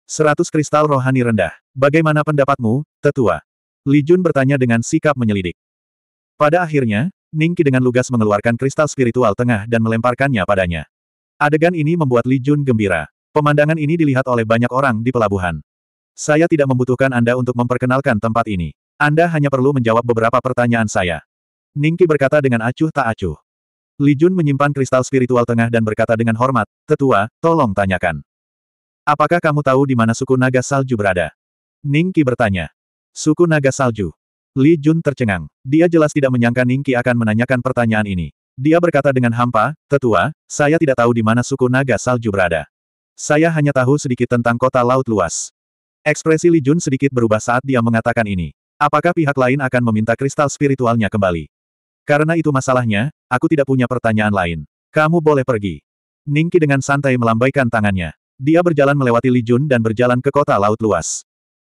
Seratus kristal rohani rendah. Bagaimana pendapatmu, tetua? Li Jun bertanya dengan sikap menyelidik. Pada akhirnya, Ningki dengan lugas mengeluarkan kristal spiritual tengah dan melemparkannya padanya. Adegan ini membuat Li Jun gembira. Pemandangan ini dilihat oleh banyak orang di pelabuhan. Saya tidak membutuhkan Anda untuk memperkenalkan tempat ini. Anda hanya perlu menjawab beberapa pertanyaan saya. Ningki berkata dengan acuh tak acuh. Li Jun menyimpan kristal spiritual tengah dan berkata dengan hormat, Tetua, tolong tanyakan. Apakah kamu tahu di mana suku naga salju berada? Ningki bertanya. Suku naga salju. Li Jun tercengang. Dia jelas tidak menyangka Ningki akan menanyakan pertanyaan ini. Dia berkata dengan hampa, Tetua, saya tidak tahu di mana suku naga salju berada. Saya hanya tahu sedikit tentang kota laut luas. Ekspresi Li Jun sedikit berubah saat dia mengatakan ini. Apakah pihak lain akan meminta kristal spiritualnya kembali? Karena itu masalahnya, aku tidak punya pertanyaan lain. Kamu boleh pergi. Ningki dengan santai melambaikan tangannya. Dia berjalan melewati Li Jun dan berjalan ke kota laut luas.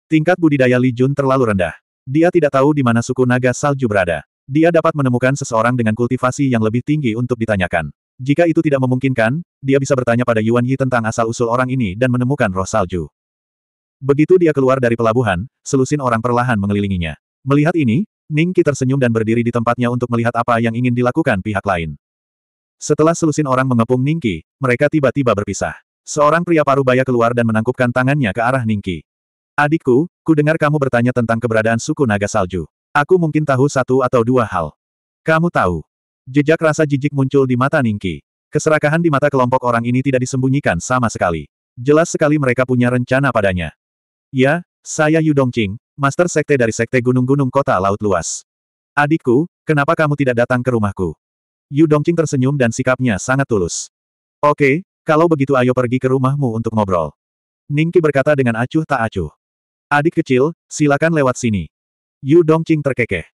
Tingkat budidaya Li Jun terlalu rendah. Dia tidak tahu di mana suku naga salju berada. Dia dapat menemukan seseorang dengan kultivasi yang lebih tinggi untuk ditanyakan. Jika itu tidak memungkinkan, dia bisa bertanya pada Yuan Yi tentang asal-usul orang ini dan menemukan roh salju. Begitu dia keluar dari pelabuhan, selusin orang perlahan mengelilinginya. Melihat ini, Ningki tersenyum dan berdiri di tempatnya untuk melihat apa yang ingin dilakukan pihak lain. Setelah selusin orang mengepung Ningki, mereka tiba-tiba berpisah. Seorang pria paruh baya keluar dan menangkupkan tangannya ke arah Ningki. Adikku, ku dengar kamu bertanya tentang keberadaan suku naga salju. Aku mungkin tahu satu atau dua hal. Kamu tahu. Jejak rasa jijik muncul di mata Ningki. Keserakahan di mata kelompok orang ini tidak disembunyikan sama sekali. Jelas sekali mereka punya rencana padanya. Ya, saya Yu Dongqing, Master Sekte dari Sekte Gunung-Gunung Kota Laut Luas. Adikku, kenapa kamu tidak datang ke rumahku? Yu Dongqing tersenyum dan sikapnya sangat tulus. Oke, kalau begitu ayo pergi ke rumahmu untuk ngobrol. Ningki berkata dengan acuh tak acuh. Adik kecil, silakan lewat sini. Yu Dongqing terkekeh.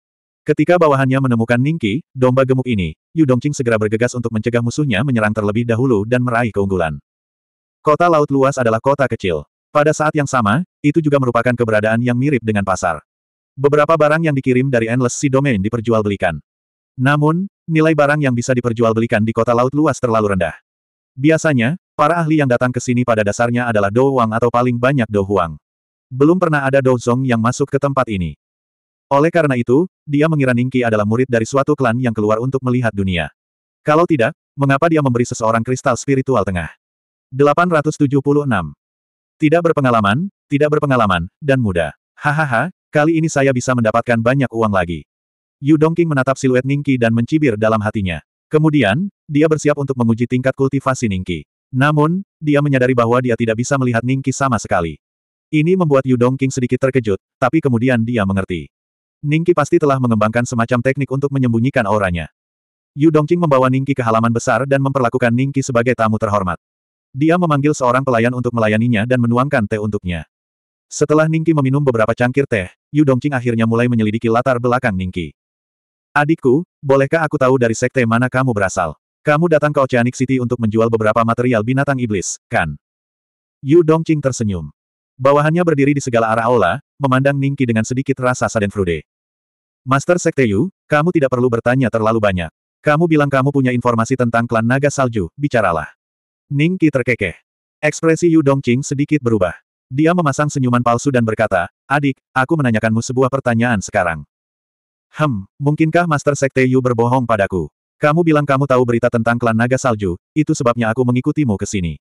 Ketika bawahannya menemukan Ninki, domba gemuk ini, Yu Dongqing segera bergegas untuk mencegah musuhnya menyerang terlebih dahulu dan meraih keunggulan. Kota laut luas adalah kota kecil. Pada saat yang sama, itu juga merupakan keberadaan yang mirip dengan pasar. Beberapa barang yang dikirim dari Endless Sea Domain diperjualbelikan. Namun, nilai barang yang bisa diperjualbelikan di kota laut luas terlalu rendah. Biasanya, para ahli yang datang ke sini pada dasarnya adalah Dou Wang atau paling banyak Dou Huang. Belum pernah ada Dou Zong yang masuk ke tempat ini. Oleh karena itu, dia mengira Ningki adalah murid dari suatu klan yang keluar untuk melihat dunia. Kalau tidak, mengapa dia memberi seseorang kristal spiritual tengah? 876. Tidak berpengalaman, tidak berpengalaman, dan muda. Hahaha, kali ini saya bisa mendapatkan banyak uang lagi. Yu Dongqing menatap siluet Ningki dan mencibir dalam hatinya. Kemudian, dia bersiap untuk menguji tingkat kultivasi Ningki. Namun, dia menyadari bahwa dia tidak bisa melihat Ningki sama sekali. Ini membuat Yu Dongqing sedikit terkejut, tapi kemudian dia mengerti. Ningki pasti telah mengembangkan semacam teknik untuk menyembunyikan auranya. Yu Dongqing membawa Ningki ke halaman besar dan memperlakukan Ningki sebagai tamu terhormat. Dia memanggil seorang pelayan untuk melayaninya dan menuangkan teh untuknya. Setelah Ningki meminum beberapa cangkir teh, Yu Dongqing akhirnya mulai menyelidiki latar belakang Ningki. Adikku, bolehkah aku tahu dari sekte mana kamu berasal? Kamu datang ke Oceanic City untuk menjual beberapa material binatang iblis, kan? Yu Dongqing tersenyum. Bawahannya berdiri di segala arah aula, memandang Ningki dengan sedikit rasa sadenfrude. Master Sekte Yu, kamu tidak perlu bertanya terlalu banyak. Kamu bilang kamu punya informasi tentang klan naga salju, bicaralah. Ningki terkekeh. Ekspresi Yu Dongqing sedikit berubah. Dia memasang senyuman palsu dan berkata, Adik, aku menanyakanmu sebuah pertanyaan sekarang. Hmm, mungkinkah Master Sekte Yu berbohong padaku? Kamu bilang kamu tahu berita tentang klan naga salju, itu sebabnya aku mengikutimu ke sini.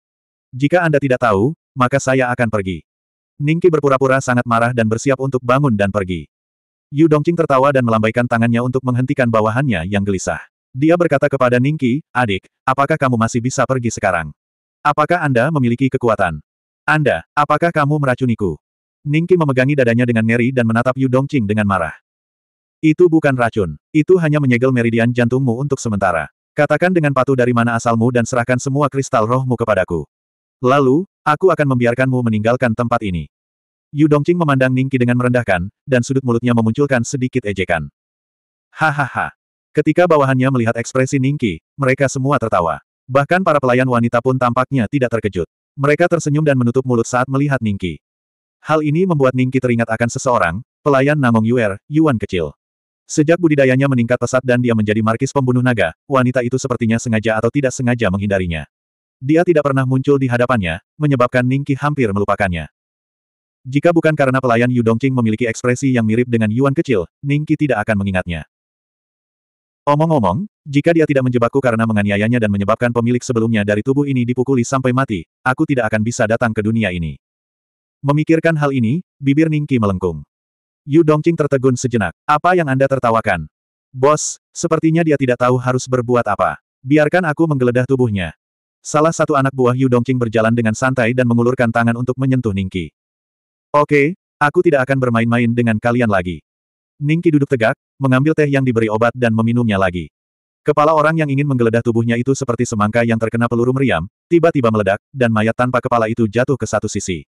Jika Anda tidak tahu, maka saya akan pergi. Ningki berpura-pura sangat marah dan bersiap untuk bangun dan pergi. Yu Dongqing tertawa dan melambaikan tangannya untuk menghentikan bawahannya yang gelisah. Dia berkata kepada Ningki, adik, apakah kamu masih bisa pergi sekarang? Apakah Anda memiliki kekuatan? Anda, apakah kamu meracuniku? Ningki memegangi dadanya dengan ngeri dan menatap Yu Dongqing dengan marah. Itu bukan racun. Itu hanya menyegel meridian jantungmu untuk sementara. Katakan dengan patuh dari mana asalmu dan serahkan semua kristal rohmu kepadaku. Lalu, Aku akan membiarkanmu meninggalkan tempat ini. Yu Dongqing memandang Ningki dengan merendahkan, dan sudut mulutnya memunculkan sedikit ejekan. Hahaha. Ketika bawahannya melihat ekspresi Ningki, mereka semua tertawa. Bahkan para pelayan wanita pun tampaknya tidak terkejut. Mereka tersenyum dan menutup mulut saat melihat Ningki. Hal ini membuat Ningki teringat akan seseorang, pelayan Namong Yuer, Yuan kecil. Sejak budidayanya meningkat pesat dan dia menjadi markis pembunuh naga, wanita itu sepertinya sengaja atau tidak sengaja menghindarinya. Dia tidak pernah muncul di hadapannya, menyebabkan Ningki hampir melupakannya. Jika bukan karena pelayan Yu Dongqing memiliki ekspresi yang mirip dengan Yuan kecil, Ningki tidak akan mengingatnya. Omong-omong, jika dia tidak menjebakku karena menganiayanya dan menyebabkan pemilik sebelumnya dari tubuh ini dipukuli sampai mati, aku tidak akan bisa datang ke dunia ini. Memikirkan hal ini, bibir Ningki melengkung. Yu Dongqing tertegun sejenak. Apa yang Anda tertawakan? Bos, sepertinya dia tidak tahu harus berbuat apa. Biarkan aku menggeledah tubuhnya. Salah satu anak buah Yu Dongqing berjalan dengan santai dan mengulurkan tangan untuk menyentuh Ningki. Oke, aku tidak akan bermain-main dengan kalian lagi. Ningki duduk tegak, mengambil teh yang diberi obat dan meminumnya lagi. Kepala orang yang ingin menggeledah tubuhnya itu seperti semangka yang terkena peluru meriam, tiba-tiba meledak, dan mayat tanpa kepala itu jatuh ke satu sisi.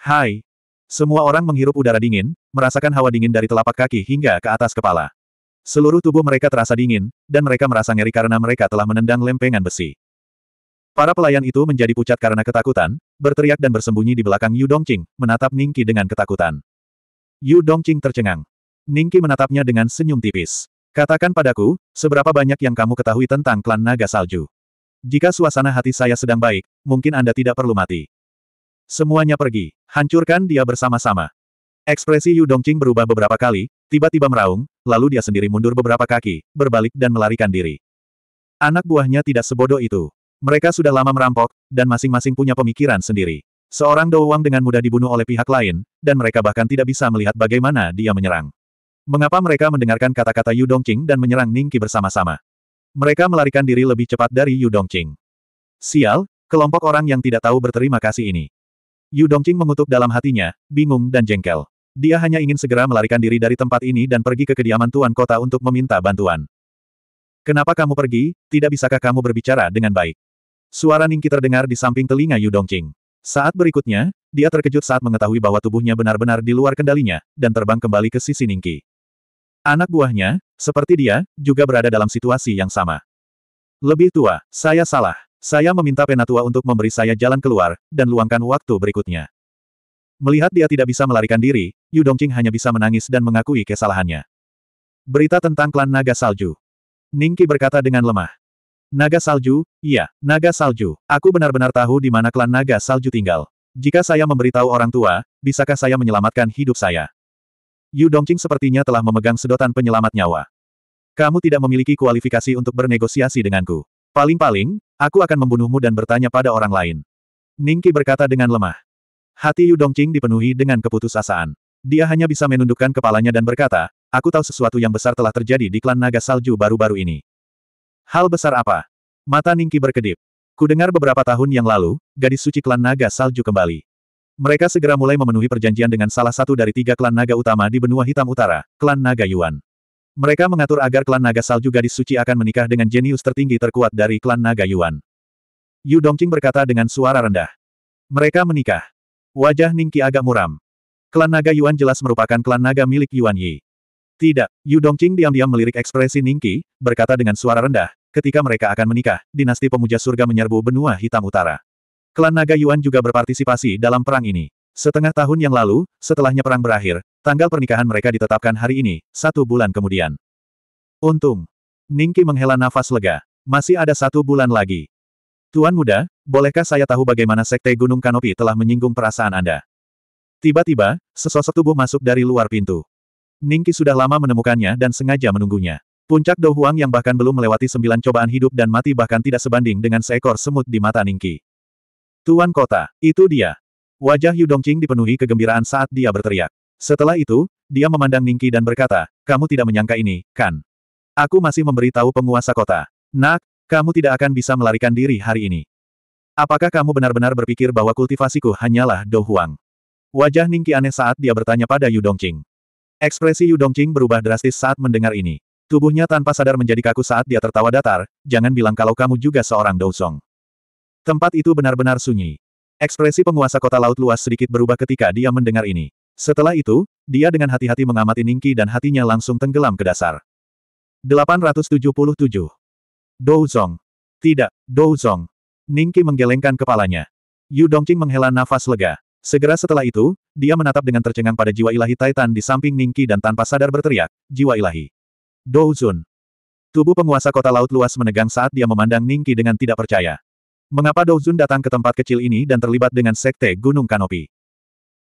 Hai! Semua orang menghirup udara dingin, merasakan hawa dingin dari telapak kaki hingga ke atas kepala. Seluruh tubuh mereka terasa dingin, dan mereka merasa ngeri karena mereka telah menendang lempengan besi. Para pelayan itu menjadi pucat karena ketakutan, berteriak dan bersembunyi di belakang Yu Dongqing, menatap Ningqi dengan ketakutan. Yu Dongqing tercengang. Ningqi menatapnya dengan senyum tipis. Katakan padaku, seberapa banyak yang kamu ketahui tentang klan naga salju. Jika suasana hati saya sedang baik, mungkin Anda tidak perlu mati. Semuanya pergi, hancurkan dia bersama-sama. Ekspresi Yu Dongqing berubah beberapa kali, tiba-tiba meraung, lalu dia sendiri mundur beberapa kaki, berbalik dan melarikan diri. Anak buahnya tidak sebodoh itu. Mereka sudah lama merampok, dan masing-masing punya pemikiran sendiri. Seorang Douwang dengan mudah dibunuh oleh pihak lain, dan mereka bahkan tidak bisa melihat bagaimana dia menyerang. Mengapa mereka mendengarkan kata-kata Yu Dongqing dan menyerang Ningqi bersama-sama? Mereka melarikan diri lebih cepat dari Yu Dongqing. Sial, kelompok orang yang tidak tahu berterima kasih ini. Yu Dongqing mengutuk dalam hatinya, bingung dan jengkel. Dia hanya ingin segera melarikan diri dari tempat ini dan pergi ke kediaman tuan kota untuk meminta bantuan. Kenapa kamu pergi, tidak bisakah kamu berbicara dengan baik? Suara Ningki terdengar di samping telinga Yu Dongqing. Saat berikutnya, dia terkejut saat mengetahui bahwa tubuhnya benar-benar di luar kendalinya, dan terbang kembali ke sisi Ningki. Anak buahnya, seperti dia, juga berada dalam situasi yang sama. Lebih tua, saya salah. Saya meminta penatua untuk memberi saya jalan keluar, dan luangkan waktu berikutnya. Melihat dia tidak bisa melarikan diri, Yu Dongqing hanya bisa menangis dan mengakui kesalahannya. Berita tentang klan naga salju. Ningki berkata dengan lemah. Naga Salju, iya, Naga Salju. Aku benar-benar tahu di mana klan Naga Salju tinggal. Jika saya memberitahu orang tua, bisakah saya menyelamatkan hidup saya? Yu Dongqing sepertinya telah memegang sedotan penyelamat nyawa. Kamu tidak memiliki kualifikasi untuk bernegosiasi denganku. Paling-paling, aku akan membunuhmu dan bertanya pada orang lain. Ningki berkata dengan lemah. Hati Yu Dongqing dipenuhi dengan keputusasaan. Dia hanya bisa menundukkan kepalanya dan berkata, aku tahu sesuatu yang besar telah terjadi di klan Naga Salju baru-baru ini. Hal besar apa? Mata Ningki berkedip. Kudengar beberapa tahun yang lalu, gadis suci klan naga salju kembali. Mereka segera mulai memenuhi perjanjian dengan salah satu dari tiga klan naga utama di benua hitam utara, klan naga Yuan. Mereka mengatur agar klan naga salju gadis suci akan menikah dengan jenius tertinggi terkuat dari klan naga Yuan. Yu Dongqing berkata dengan suara rendah. Mereka menikah. Wajah Ningki agak muram. Klan naga Yuan jelas merupakan klan naga milik Yuan Yi. Tidak, Yu Dongqing diam-diam melirik ekspresi Ningki, berkata dengan suara rendah, Ketika mereka akan menikah, dinasti pemuja surga menyerbu benua hitam utara. Klan Naga Yuan juga berpartisipasi dalam perang ini. Setengah tahun yang lalu, setelahnya perang berakhir, tanggal pernikahan mereka ditetapkan hari ini, satu bulan kemudian. Untung. Ningki menghela nafas lega. Masih ada satu bulan lagi. Tuan muda, bolehkah saya tahu bagaimana Sekte Gunung Kanopi telah menyinggung perasaan Anda? Tiba-tiba, sesosok tubuh masuk dari luar pintu. Ningki sudah lama menemukannya dan sengaja menunggunya. Puncak Dohuang yang bahkan belum melewati sembilan cobaan hidup dan mati bahkan tidak sebanding dengan seekor semut di mata Ningki. Tuan kota, itu dia. Wajah Yu Dongqing dipenuhi kegembiraan saat dia berteriak. Setelah itu, dia memandang Ningki dan berkata, kamu tidak menyangka ini, kan? Aku masih memberitahu penguasa kota. Nak, kamu tidak akan bisa melarikan diri hari ini. Apakah kamu benar-benar berpikir bahwa kultivasiku hanyalah Dohuang? Wajah Ningki aneh saat dia bertanya pada Yu Dongqing. Ekspresi Yu Dongqing berubah drastis saat mendengar ini. Tubuhnya tanpa sadar menjadi kaku saat dia tertawa datar, jangan bilang kalau kamu juga seorang Douzong. Tempat itu benar-benar sunyi. Ekspresi penguasa kota laut luas sedikit berubah ketika dia mendengar ini. Setelah itu, dia dengan hati-hati mengamati Ningki dan hatinya langsung tenggelam ke dasar. 877. Douzong. Tidak, Douzong. Ningki menggelengkan kepalanya. Yu Dongqing menghela nafas lega. Segera setelah itu, dia menatap dengan tercengang pada jiwa ilahi Titan di samping Ningki dan tanpa sadar berteriak, jiwa ilahi. Douzun. Tubuh penguasa kota laut luas menegang saat dia memandang Ningki dengan tidak percaya. Mengapa Douzun datang ke tempat kecil ini dan terlibat dengan sekte Gunung Kanopi?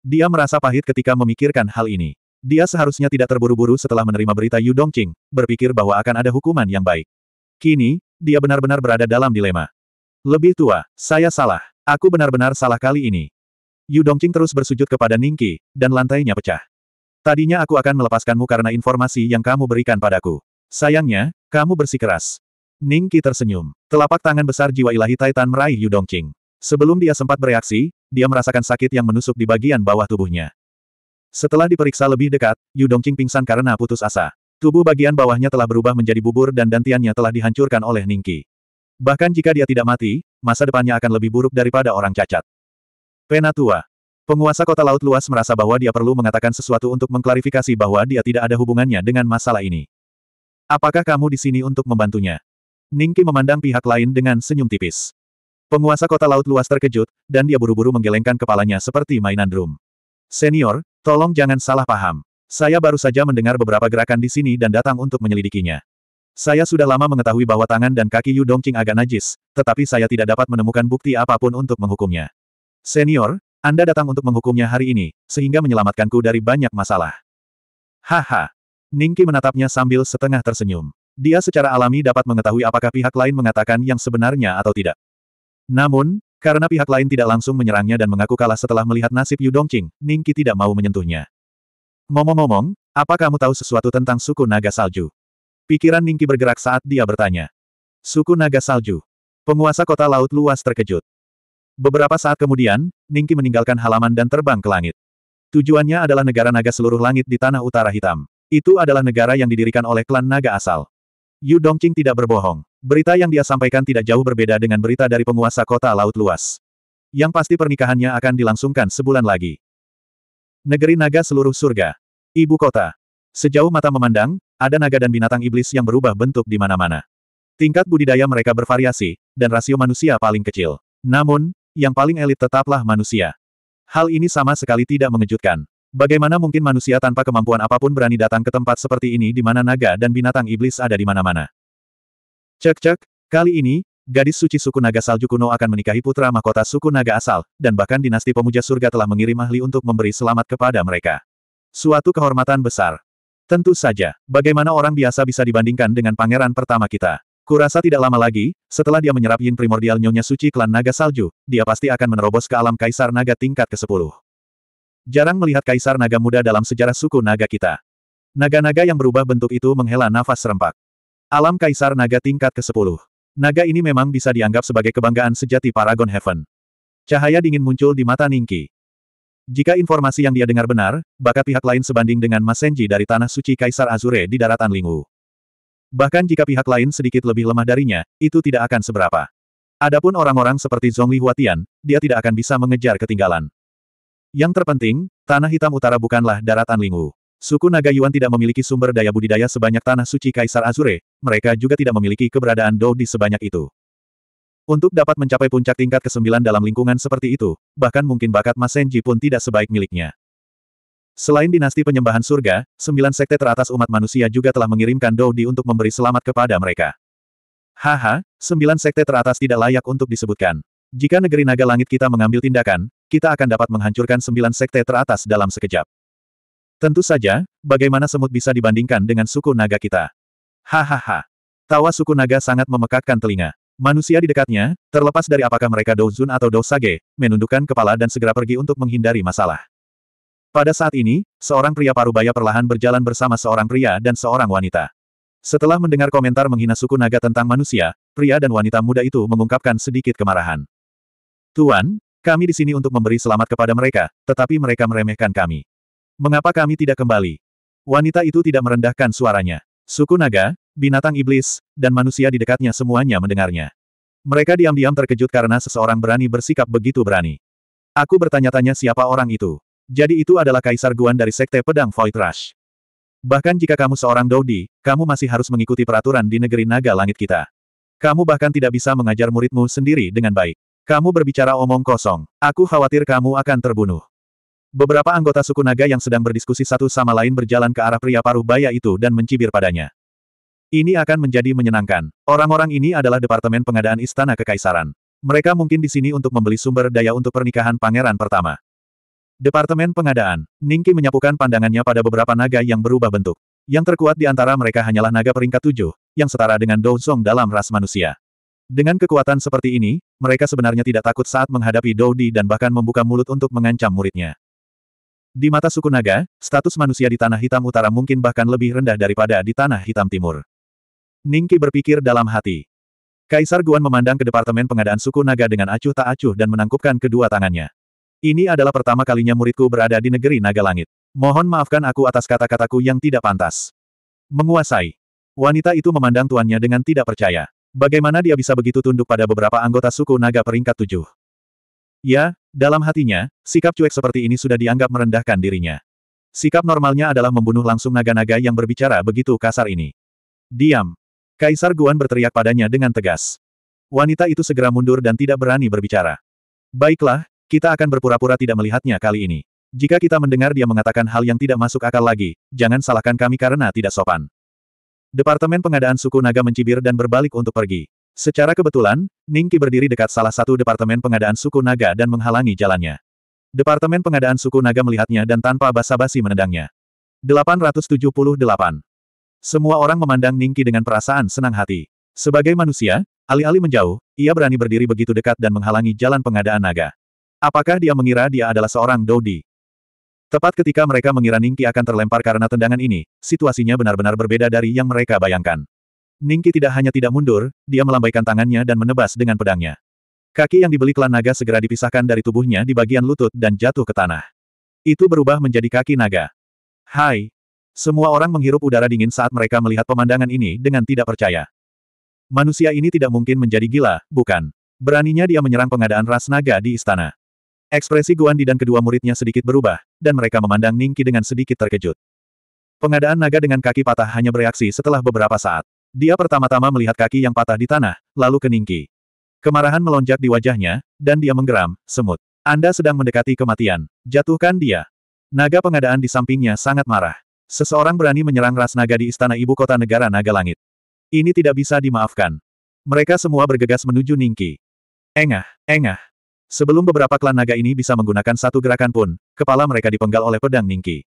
Dia merasa pahit ketika memikirkan hal ini. Dia seharusnya tidak terburu-buru setelah menerima berita Yu Dongqing, berpikir bahwa akan ada hukuman yang baik. Kini, dia benar-benar berada dalam dilema. Lebih tua, saya salah. Aku benar-benar salah kali ini. Yu Dongqing terus bersujud kepada Ningki, dan lantainya pecah. Tadinya aku akan melepaskanmu karena informasi yang kamu berikan padaku. Sayangnya, kamu bersikeras. Ningki tersenyum. Telapak tangan besar jiwa ilahi Titan meraih Yu Dongqing. Sebelum dia sempat bereaksi, dia merasakan sakit yang menusuk di bagian bawah tubuhnya. Setelah diperiksa lebih dekat, Yu Dongqing pingsan karena putus asa. Tubuh bagian bawahnya telah berubah menjadi bubur dan dantiannya telah dihancurkan oleh Ningki. Bahkan jika dia tidak mati, masa depannya akan lebih buruk daripada orang cacat. Penatua, Penguasa kota laut luas merasa bahwa dia perlu mengatakan sesuatu untuk mengklarifikasi bahwa dia tidak ada hubungannya dengan masalah ini. Apakah kamu di sini untuk membantunya? Ningki memandang pihak lain dengan senyum tipis. Penguasa kota laut luas terkejut, dan dia buru-buru menggelengkan kepalanya seperti mainan drum. Senior, tolong jangan salah paham. Saya baru saja mendengar beberapa gerakan di sini dan datang untuk menyelidikinya. Saya sudah lama mengetahui bahwa tangan dan kaki Yu Dongqing agak najis, tetapi saya tidak dapat menemukan bukti apapun untuk menghukumnya. Senior, anda datang untuk menghukumnya hari ini, sehingga menyelamatkanku dari banyak masalah. Haha. Ningki menatapnya sambil setengah tersenyum. Dia secara alami dapat mengetahui apakah pihak lain mengatakan yang sebenarnya atau tidak. Namun, karena pihak lain tidak langsung menyerangnya dan mengaku kalah setelah melihat nasib Yu Dongqing, Ningki tidak mau menyentuhnya. Ngomong-ngomong, apa kamu tahu sesuatu tentang suku naga salju? Pikiran Ningki bergerak saat dia bertanya. Suku naga salju. Penguasa kota laut luas terkejut. Beberapa saat kemudian, Ningki meninggalkan halaman dan terbang ke langit. Tujuannya adalah negara naga seluruh langit di tanah utara hitam. Itu adalah negara yang didirikan oleh klan naga asal. Yu Dongqing tidak berbohong. Berita yang dia sampaikan tidak jauh berbeda dengan berita dari penguasa kota laut luas. Yang pasti pernikahannya akan dilangsungkan sebulan lagi. Negeri naga seluruh surga. Ibu kota. Sejauh mata memandang, ada naga dan binatang iblis yang berubah bentuk di mana-mana. Tingkat budidaya mereka bervariasi, dan rasio manusia paling kecil. Namun, yang paling elit tetaplah manusia. Hal ini sama sekali tidak mengejutkan. Bagaimana mungkin manusia tanpa kemampuan apapun berani datang ke tempat seperti ini di mana naga dan binatang iblis ada di mana-mana? Cek-cek, kali ini, gadis suci suku naga salju kuno akan menikahi putra mahkota suku naga asal, dan bahkan dinasti pemuja surga telah mengirim ahli untuk memberi selamat kepada mereka. Suatu kehormatan besar. Tentu saja, bagaimana orang biasa bisa dibandingkan dengan pangeran pertama kita? Kurasa tidak lama lagi, setelah dia menyerap yin primordial nyonya suci klan naga salju, dia pasti akan menerobos ke alam kaisar naga tingkat ke-10. Jarang melihat kaisar naga muda dalam sejarah suku naga kita. Naga-naga yang berubah bentuk itu menghela nafas serempak. Alam kaisar naga tingkat ke-10. Naga ini memang bisa dianggap sebagai kebanggaan sejati Paragon Heaven. Cahaya dingin muncul di mata Ningki. Jika informasi yang dia dengar benar, bakat pihak lain sebanding dengan Masenji dari Tanah Suci Kaisar Azure di daratan Lingwu. Bahkan jika pihak lain sedikit lebih lemah darinya, itu tidak akan seberapa. Adapun orang-orang seperti Zhongli Huatian, dia tidak akan bisa mengejar ketinggalan. Yang terpenting, Tanah Hitam Utara bukanlah daratan Lingwu. Suku Naga Yuan tidak memiliki sumber daya budidaya sebanyak Tanah Suci Kaisar Azure, mereka juga tidak memiliki keberadaan Dou di sebanyak itu. Untuk dapat mencapai puncak tingkat ke-9 dalam lingkungan seperti itu, bahkan mungkin bakat Masenji pun tidak sebaik miliknya. Selain dinasti penyembahan surga, sembilan sekte teratas umat manusia juga telah mengirimkan Doudi untuk memberi selamat kepada mereka. Haha, sembilan sekte teratas tidak layak untuk disebutkan. Jika negeri naga langit kita mengambil tindakan, kita akan dapat menghancurkan sembilan sekte teratas dalam sekejap. Tentu saja, bagaimana semut bisa dibandingkan dengan suku naga kita? Hahaha. Tawa suku naga sangat memekakkan telinga. Manusia di dekatnya, terlepas dari apakah mereka Douzun atau Dousage, menundukkan kepala dan segera pergi untuk menghindari masalah. Pada saat ini, seorang pria parubaya perlahan berjalan bersama seorang pria dan seorang wanita. Setelah mendengar komentar menghina suku naga tentang manusia, pria dan wanita muda itu mengungkapkan sedikit kemarahan. Tuan, kami di sini untuk memberi selamat kepada mereka, tetapi mereka meremehkan kami. Mengapa kami tidak kembali? Wanita itu tidak merendahkan suaranya. Suku naga, binatang iblis, dan manusia di dekatnya semuanya mendengarnya. Mereka diam-diam terkejut karena seseorang berani bersikap begitu berani. Aku bertanya-tanya siapa orang itu. Jadi itu adalah Kaisar Guan dari Sekte Pedang Void Rush. Bahkan jika kamu seorang Dodi, kamu masih harus mengikuti peraturan di negeri naga langit kita. Kamu bahkan tidak bisa mengajar muridmu sendiri dengan baik. Kamu berbicara omong kosong. Aku khawatir kamu akan terbunuh. Beberapa anggota suku naga yang sedang berdiskusi satu sama lain berjalan ke arah pria paruh baya itu dan mencibir padanya. Ini akan menjadi menyenangkan. Orang-orang ini adalah Departemen Pengadaan Istana Kekaisaran. Mereka mungkin di sini untuk membeli sumber daya untuk pernikahan pangeran pertama. Departemen Pengadaan, Ningki menyapukan pandangannya pada beberapa naga yang berubah bentuk. Yang terkuat di antara mereka hanyalah naga peringkat tujuh, yang setara dengan Douzong dalam ras manusia. Dengan kekuatan seperti ini, mereka sebenarnya tidak takut saat menghadapi Doudi dan bahkan membuka mulut untuk mengancam muridnya. Di mata suku naga, status manusia di Tanah Hitam Utara mungkin bahkan lebih rendah daripada di Tanah Hitam Timur. Ningki berpikir dalam hati. Kaisar Guan memandang ke Departemen Pengadaan Suku Naga dengan acuh tak acuh dan menangkupkan kedua tangannya. Ini adalah pertama kalinya muridku berada di negeri naga langit. Mohon maafkan aku atas kata-kataku yang tidak pantas. Menguasai. Wanita itu memandang tuannya dengan tidak percaya. Bagaimana dia bisa begitu tunduk pada beberapa anggota suku naga peringkat tujuh? Ya, dalam hatinya, sikap cuek seperti ini sudah dianggap merendahkan dirinya. Sikap normalnya adalah membunuh langsung naga-naga yang berbicara begitu kasar ini. Diam. Kaisar Guan berteriak padanya dengan tegas. Wanita itu segera mundur dan tidak berani berbicara. Baiklah, kita akan berpura-pura tidak melihatnya kali ini. Jika kita mendengar dia mengatakan hal yang tidak masuk akal lagi, jangan salahkan kami karena tidak sopan. Departemen pengadaan suku naga mencibir dan berbalik untuk pergi. Secara kebetulan, Ningki berdiri dekat salah satu departemen pengadaan suku naga dan menghalangi jalannya. Departemen pengadaan suku naga melihatnya dan tanpa basa-basi menendangnya. 878. Semua orang memandang Ningki dengan perasaan senang hati. Sebagai manusia, alih-alih menjauh, ia berani berdiri begitu dekat dan menghalangi jalan pengadaan naga. Apakah dia mengira dia adalah seorang Dodi? Tepat ketika mereka mengira Ningki akan terlempar karena tendangan ini, situasinya benar-benar berbeda dari yang mereka bayangkan. Ningki tidak hanya tidak mundur, dia melambaikan tangannya dan menebas dengan pedangnya. Kaki yang dibeli klan naga segera dipisahkan dari tubuhnya di bagian lutut dan jatuh ke tanah. Itu berubah menjadi kaki naga. Hai! Semua orang menghirup udara dingin saat mereka melihat pemandangan ini dengan tidak percaya. Manusia ini tidak mungkin menjadi gila, bukan? Beraninya dia menyerang pengadaan ras naga di istana. Ekspresi Guandi dan kedua muridnya sedikit berubah, dan mereka memandang Ningki dengan sedikit terkejut. Pengadaan naga dengan kaki patah hanya bereaksi setelah beberapa saat. Dia pertama-tama melihat kaki yang patah di tanah, lalu ke Ningki. Kemarahan melonjak di wajahnya, dan dia menggeram, semut. Anda sedang mendekati kematian. Jatuhkan dia. Naga pengadaan di sampingnya sangat marah. Seseorang berani menyerang ras naga di istana ibu kota negara naga langit. Ini tidak bisa dimaafkan. Mereka semua bergegas menuju Ningki. Engah, engah. Sebelum beberapa klan naga ini bisa menggunakan satu gerakan pun, kepala mereka dipenggal oleh pedang Ningki.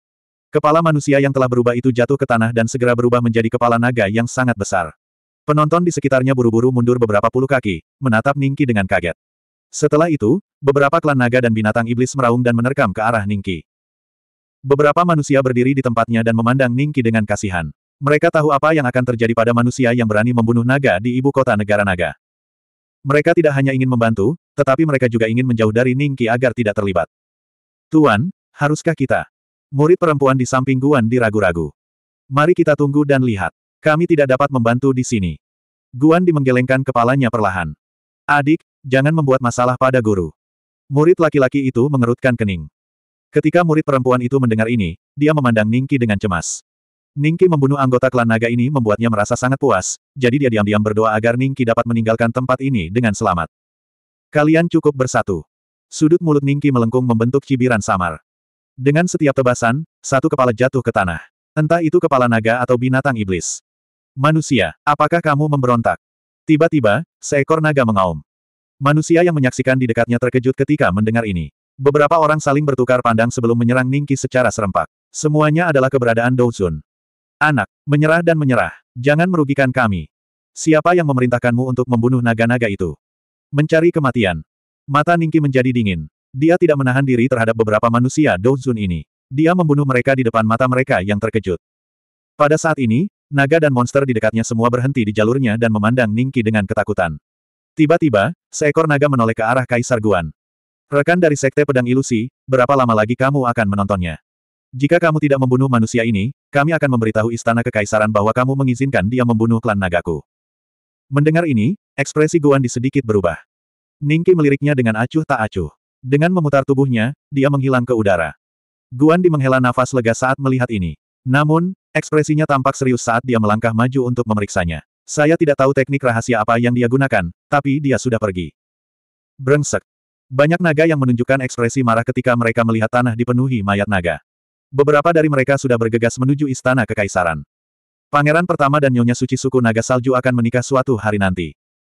Kepala manusia yang telah berubah itu jatuh ke tanah dan segera berubah menjadi kepala naga yang sangat besar. Penonton di sekitarnya buru-buru mundur beberapa puluh kaki, menatap Ningki dengan kaget. Setelah itu, beberapa klan naga dan binatang iblis meraung dan menerkam ke arah Ningki. Beberapa manusia berdiri di tempatnya dan memandang Ningki dengan kasihan. Mereka tahu apa yang akan terjadi pada manusia yang berani membunuh naga di ibu kota negara naga. Mereka tidak hanya ingin membantu, tetapi mereka juga ingin menjauh dari Ningki agar tidak terlibat. Tuan, haruskah kita? Murid perempuan di samping Guan diragu-ragu. Mari kita tunggu dan lihat. Kami tidak dapat membantu di sini. Guan di menggelengkan kepalanya perlahan. Adik, jangan membuat masalah pada guru. Murid laki-laki itu mengerutkan kening. Ketika murid perempuan itu mendengar ini, dia memandang Ningki dengan cemas. Ningki membunuh anggota klan naga ini membuatnya merasa sangat puas, jadi dia diam-diam berdoa agar Ningki dapat meninggalkan tempat ini dengan selamat. Kalian cukup bersatu. Sudut mulut Ningki melengkung membentuk cibiran samar. Dengan setiap tebasan, satu kepala jatuh ke tanah. Entah itu kepala naga atau binatang iblis. Manusia, apakah kamu memberontak? Tiba-tiba, seekor naga mengaum. Manusia yang menyaksikan di dekatnya terkejut ketika mendengar ini. Beberapa orang saling bertukar pandang sebelum menyerang Ningki secara serempak. Semuanya adalah keberadaan Douzun. Anak, menyerah dan menyerah. Jangan merugikan kami. Siapa yang memerintahkanmu untuk membunuh naga-naga itu? Mencari kematian. Mata Ningki menjadi dingin. Dia tidak menahan diri terhadap beberapa manusia Douzun ini. Dia membunuh mereka di depan mata mereka yang terkejut. Pada saat ini, naga dan monster di dekatnya semua berhenti di jalurnya dan memandang Ningki dengan ketakutan. Tiba-tiba, seekor naga menoleh ke arah Kaisar Guan. Rekan dari Sekte Pedang Ilusi, berapa lama lagi kamu akan menontonnya? Jika kamu tidak membunuh manusia ini, kami akan memberitahu istana kekaisaran bahwa kamu mengizinkan dia membunuh klan nagaku. Mendengar ini, Ekspresi Guan Di sedikit berubah. Ningki meliriknya dengan acuh tak acuh. Dengan memutar tubuhnya, dia menghilang ke udara. Guan Di menghela nafas lega saat melihat ini. Namun, ekspresinya tampak serius saat dia melangkah maju untuk memeriksanya. Saya tidak tahu teknik rahasia apa yang dia gunakan, tapi dia sudah pergi. Brengsek. Banyak naga yang menunjukkan ekspresi marah ketika mereka melihat tanah dipenuhi mayat naga. Beberapa dari mereka sudah bergegas menuju istana kekaisaran. Pangeran pertama dan nyonya suci suku naga salju akan menikah suatu hari nanti.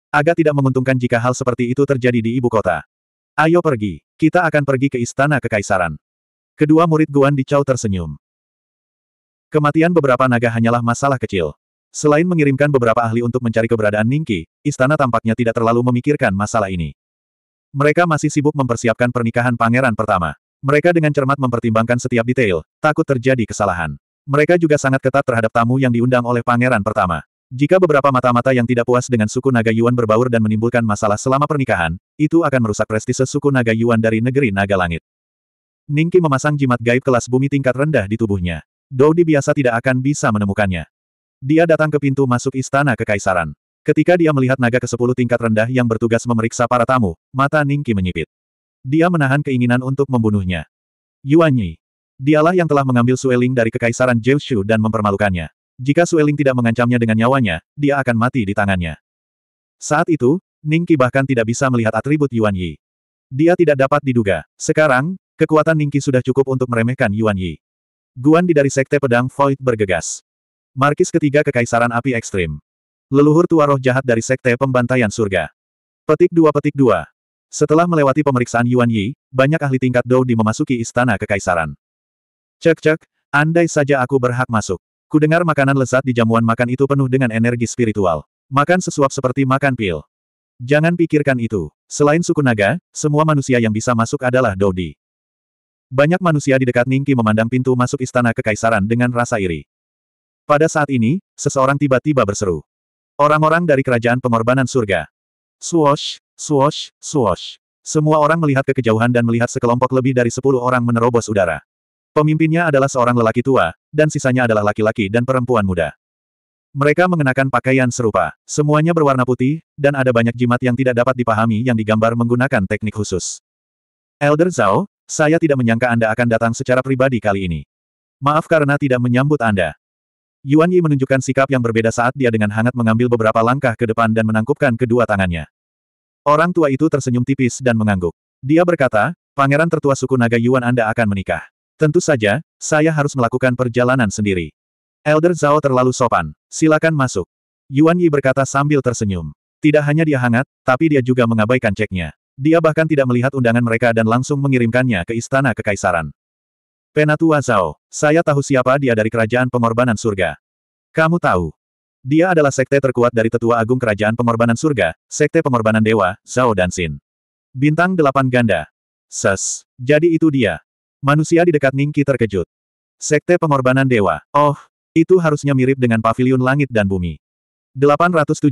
Agak tidak menguntungkan jika hal seperti itu terjadi di ibu kota. Ayo pergi, kita akan pergi ke istana kekaisaran. Kedua murid Guan Di Chow tersenyum. Kematian beberapa naga hanyalah masalah kecil. Selain mengirimkan beberapa ahli untuk mencari keberadaan Ningki, istana tampaknya tidak terlalu memikirkan masalah ini. Mereka masih sibuk mempersiapkan pernikahan pangeran pertama. Mereka dengan cermat mempertimbangkan setiap detail, takut terjadi kesalahan. Mereka juga sangat ketat terhadap tamu yang diundang oleh pangeran pertama. Jika beberapa mata-mata yang tidak puas dengan suku Naga Yuan berbaur dan menimbulkan masalah selama pernikahan, itu akan merusak prestise suku Naga Yuan dari negeri Naga Langit. Ningki memasang jimat gaib kelas bumi tingkat rendah di tubuhnya. Doudi biasa tidak akan bisa menemukannya. Dia datang ke pintu masuk istana kekaisaran. Ketika dia melihat naga ke-10 tingkat rendah yang bertugas memeriksa para tamu, mata Ningki menyipit. Dia menahan keinginan untuk membunuhnya. Yuan Yi. Dialah yang telah mengambil Sueling dari kekaisaran Jiu Shu dan mempermalukannya. Jika Sueling tidak mengancamnya dengan nyawanya, dia akan mati di tangannya. Saat itu, Ningki bahkan tidak bisa melihat atribut Yuan Yi. Dia tidak dapat diduga. Sekarang, kekuatan Ningki sudah cukup untuk meremehkan Yuan Yi. Guan di dari Sekte Pedang Void bergegas. Markis ketiga Kekaisaran Api Ekstrim. Leluhur tua roh jahat dari Sekte Pembantaian Surga. Petik dua petik dua. Setelah melewati pemeriksaan Yuan Yi, banyak ahli tingkat Dou di memasuki istana Kekaisaran. Cek cek, andai saja aku berhak masuk. Kudengar makanan lezat di jamuan makan itu penuh dengan energi spiritual. Makan sesuap seperti makan pil. Jangan pikirkan itu. Selain suku naga, semua manusia yang bisa masuk adalah Dodi. Banyak manusia di dekat Ningki memandang pintu masuk istana kekaisaran dengan rasa iri. Pada saat ini, seseorang tiba-tiba berseru. Orang-orang dari kerajaan pengorbanan surga. Swosh, swosh, swosh. Semua orang melihat ke kejauhan dan melihat sekelompok lebih dari sepuluh orang menerobos udara. Pemimpinnya adalah seorang lelaki tua, dan sisanya adalah laki-laki dan perempuan muda. Mereka mengenakan pakaian serupa, semuanya berwarna putih, dan ada banyak jimat yang tidak dapat dipahami yang digambar menggunakan teknik khusus. Elder Zhao, saya tidak menyangka Anda akan datang secara pribadi kali ini. Maaf karena tidak menyambut Anda. Yuan Yi menunjukkan sikap yang berbeda saat dia dengan hangat mengambil beberapa langkah ke depan dan menangkupkan kedua tangannya. Orang tua itu tersenyum tipis dan mengangguk. Dia berkata, pangeran tertua suku naga Yuan Anda akan menikah. Tentu saja, saya harus melakukan perjalanan sendiri. Elder Zhao terlalu sopan. Silakan masuk. Yuan Yi berkata sambil tersenyum. Tidak hanya dia hangat, tapi dia juga mengabaikan ceknya. Dia bahkan tidak melihat undangan mereka dan langsung mengirimkannya ke istana kekaisaran. Penatua Zhao, saya tahu siapa dia dari kerajaan pengorbanan surga. Kamu tahu. Dia adalah sekte terkuat dari tetua agung kerajaan pengorbanan surga, sekte pengorbanan dewa, Zhao dan Sin. Bintang delapan ganda. Ses. Jadi itu dia. Manusia di dekat Ningki terkejut. Sekte pengorbanan dewa. Oh, itu harusnya mirip dengan pavilion langit dan bumi. 879.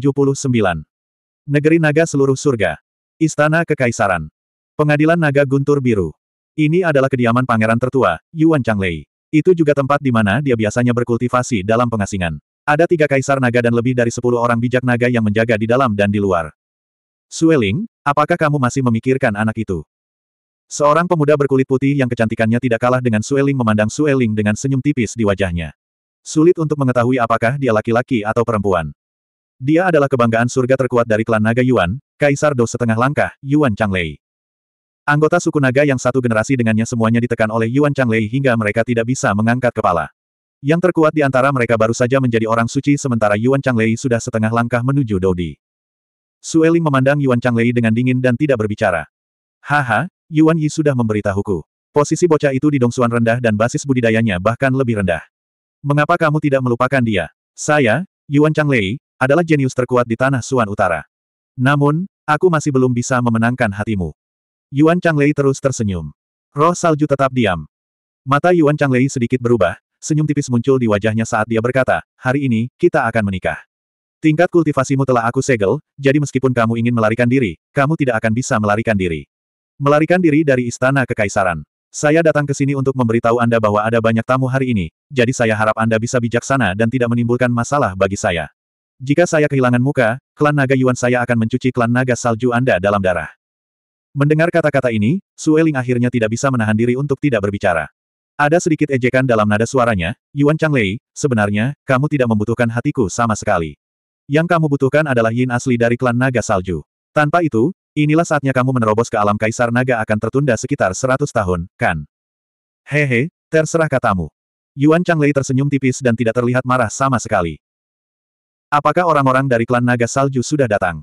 Negeri naga seluruh surga. Istana Kekaisaran. Pengadilan naga guntur biru. Ini adalah kediaman pangeran tertua, Yuan Changlei. Itu juga tempat di mana dia biasanya berkultivasi dalam pengasingan. Ada tiga kaisar naga dan lebih dari sepuluh orang bijak naga yang menjaga di dalam dan di luar. Sueling, apakah kamu masih memikirkan anak itu? Seorang pemuda berkulit putih yang kecantikannya tidak kalah dengan Sueling memandang Sueling dengan senyum tipis di wajahnya. Sulit untuk mengetahui apakah dia laki-laki atau perempuan. Dia adalah kebanggaan surga terkuat dari klan Naga Yuan, Kaisar Do setengah langkah, Yuan Changlei. Anggota suku Naga yang satu generasi dengannya semuanya ditekan oleh Yuan Changlei hingga mereka tidak bisa mengangkat kepala. Yang terkuat di antara mereka baru saja menjadi orang suci sementara Yuan Changlei sudah setengah langkah menuju Dodi. Sueling memandang Yuan Changlei dengan dingin dan tidak berbicara. Haha, Yuan Yi sudah memberitahuku. Posisi bocah itu di dongsuan rendah dan basis budidayanya bahkan lebih rendah. Mengapa kamu tidak melupakan dia? Saya, Yuan Changlei, adalah jenius terkuat di tanah Suan Utara. Namun, aku masih belum bisa memenangkan hatimu. Yuan Changlei terus tersenyum. Roh salju tetap diam. Mata Yuan Changlei sedikit berubah, senyum tipis muncul di wajahnya saat dia berkata, hari ini, kita akan menikah. Tingkat kultivasimu telah aku segel, jadi meskipun kamu ingin melarikan diri, kamu tidak akan bisa melarikan diri. Melarikan diri dari istana kekaisaran. Saya datang ke sini untuk memberitahu Anda bahwa ada banyak tamu hari ini, jadi saya harap Anda bisa bijaksana dan tidak menimbulkan masalah bagi saya. Jika saya kehilangan muka, klan naga Yuan saya akan mencuci klan naga salju Anda dalam darah. Mendengar kata-kata ini, Sueling akhirnya tidak bisa menahan diri untuk tidak berbicara. Ada sedikit ejekan dalam nada suaranya, Yuan Changlei, sebenarnya, kamu tidak membutuhkan hatiku sama sekali. Yang kamu butuhkan adalah yin asli dari klan naga salju. Tanpa itu, Inilah saatnya kamu menerobos ke alam kaisar naga akan tertunda sekitar seratus tahun, kan? Hehe, terserah katamu. Yuan Changlei tersenyum tipis dan tidak terlihat marah sama sekali. Apakah orang-orang dari klan naga salju sudah datang?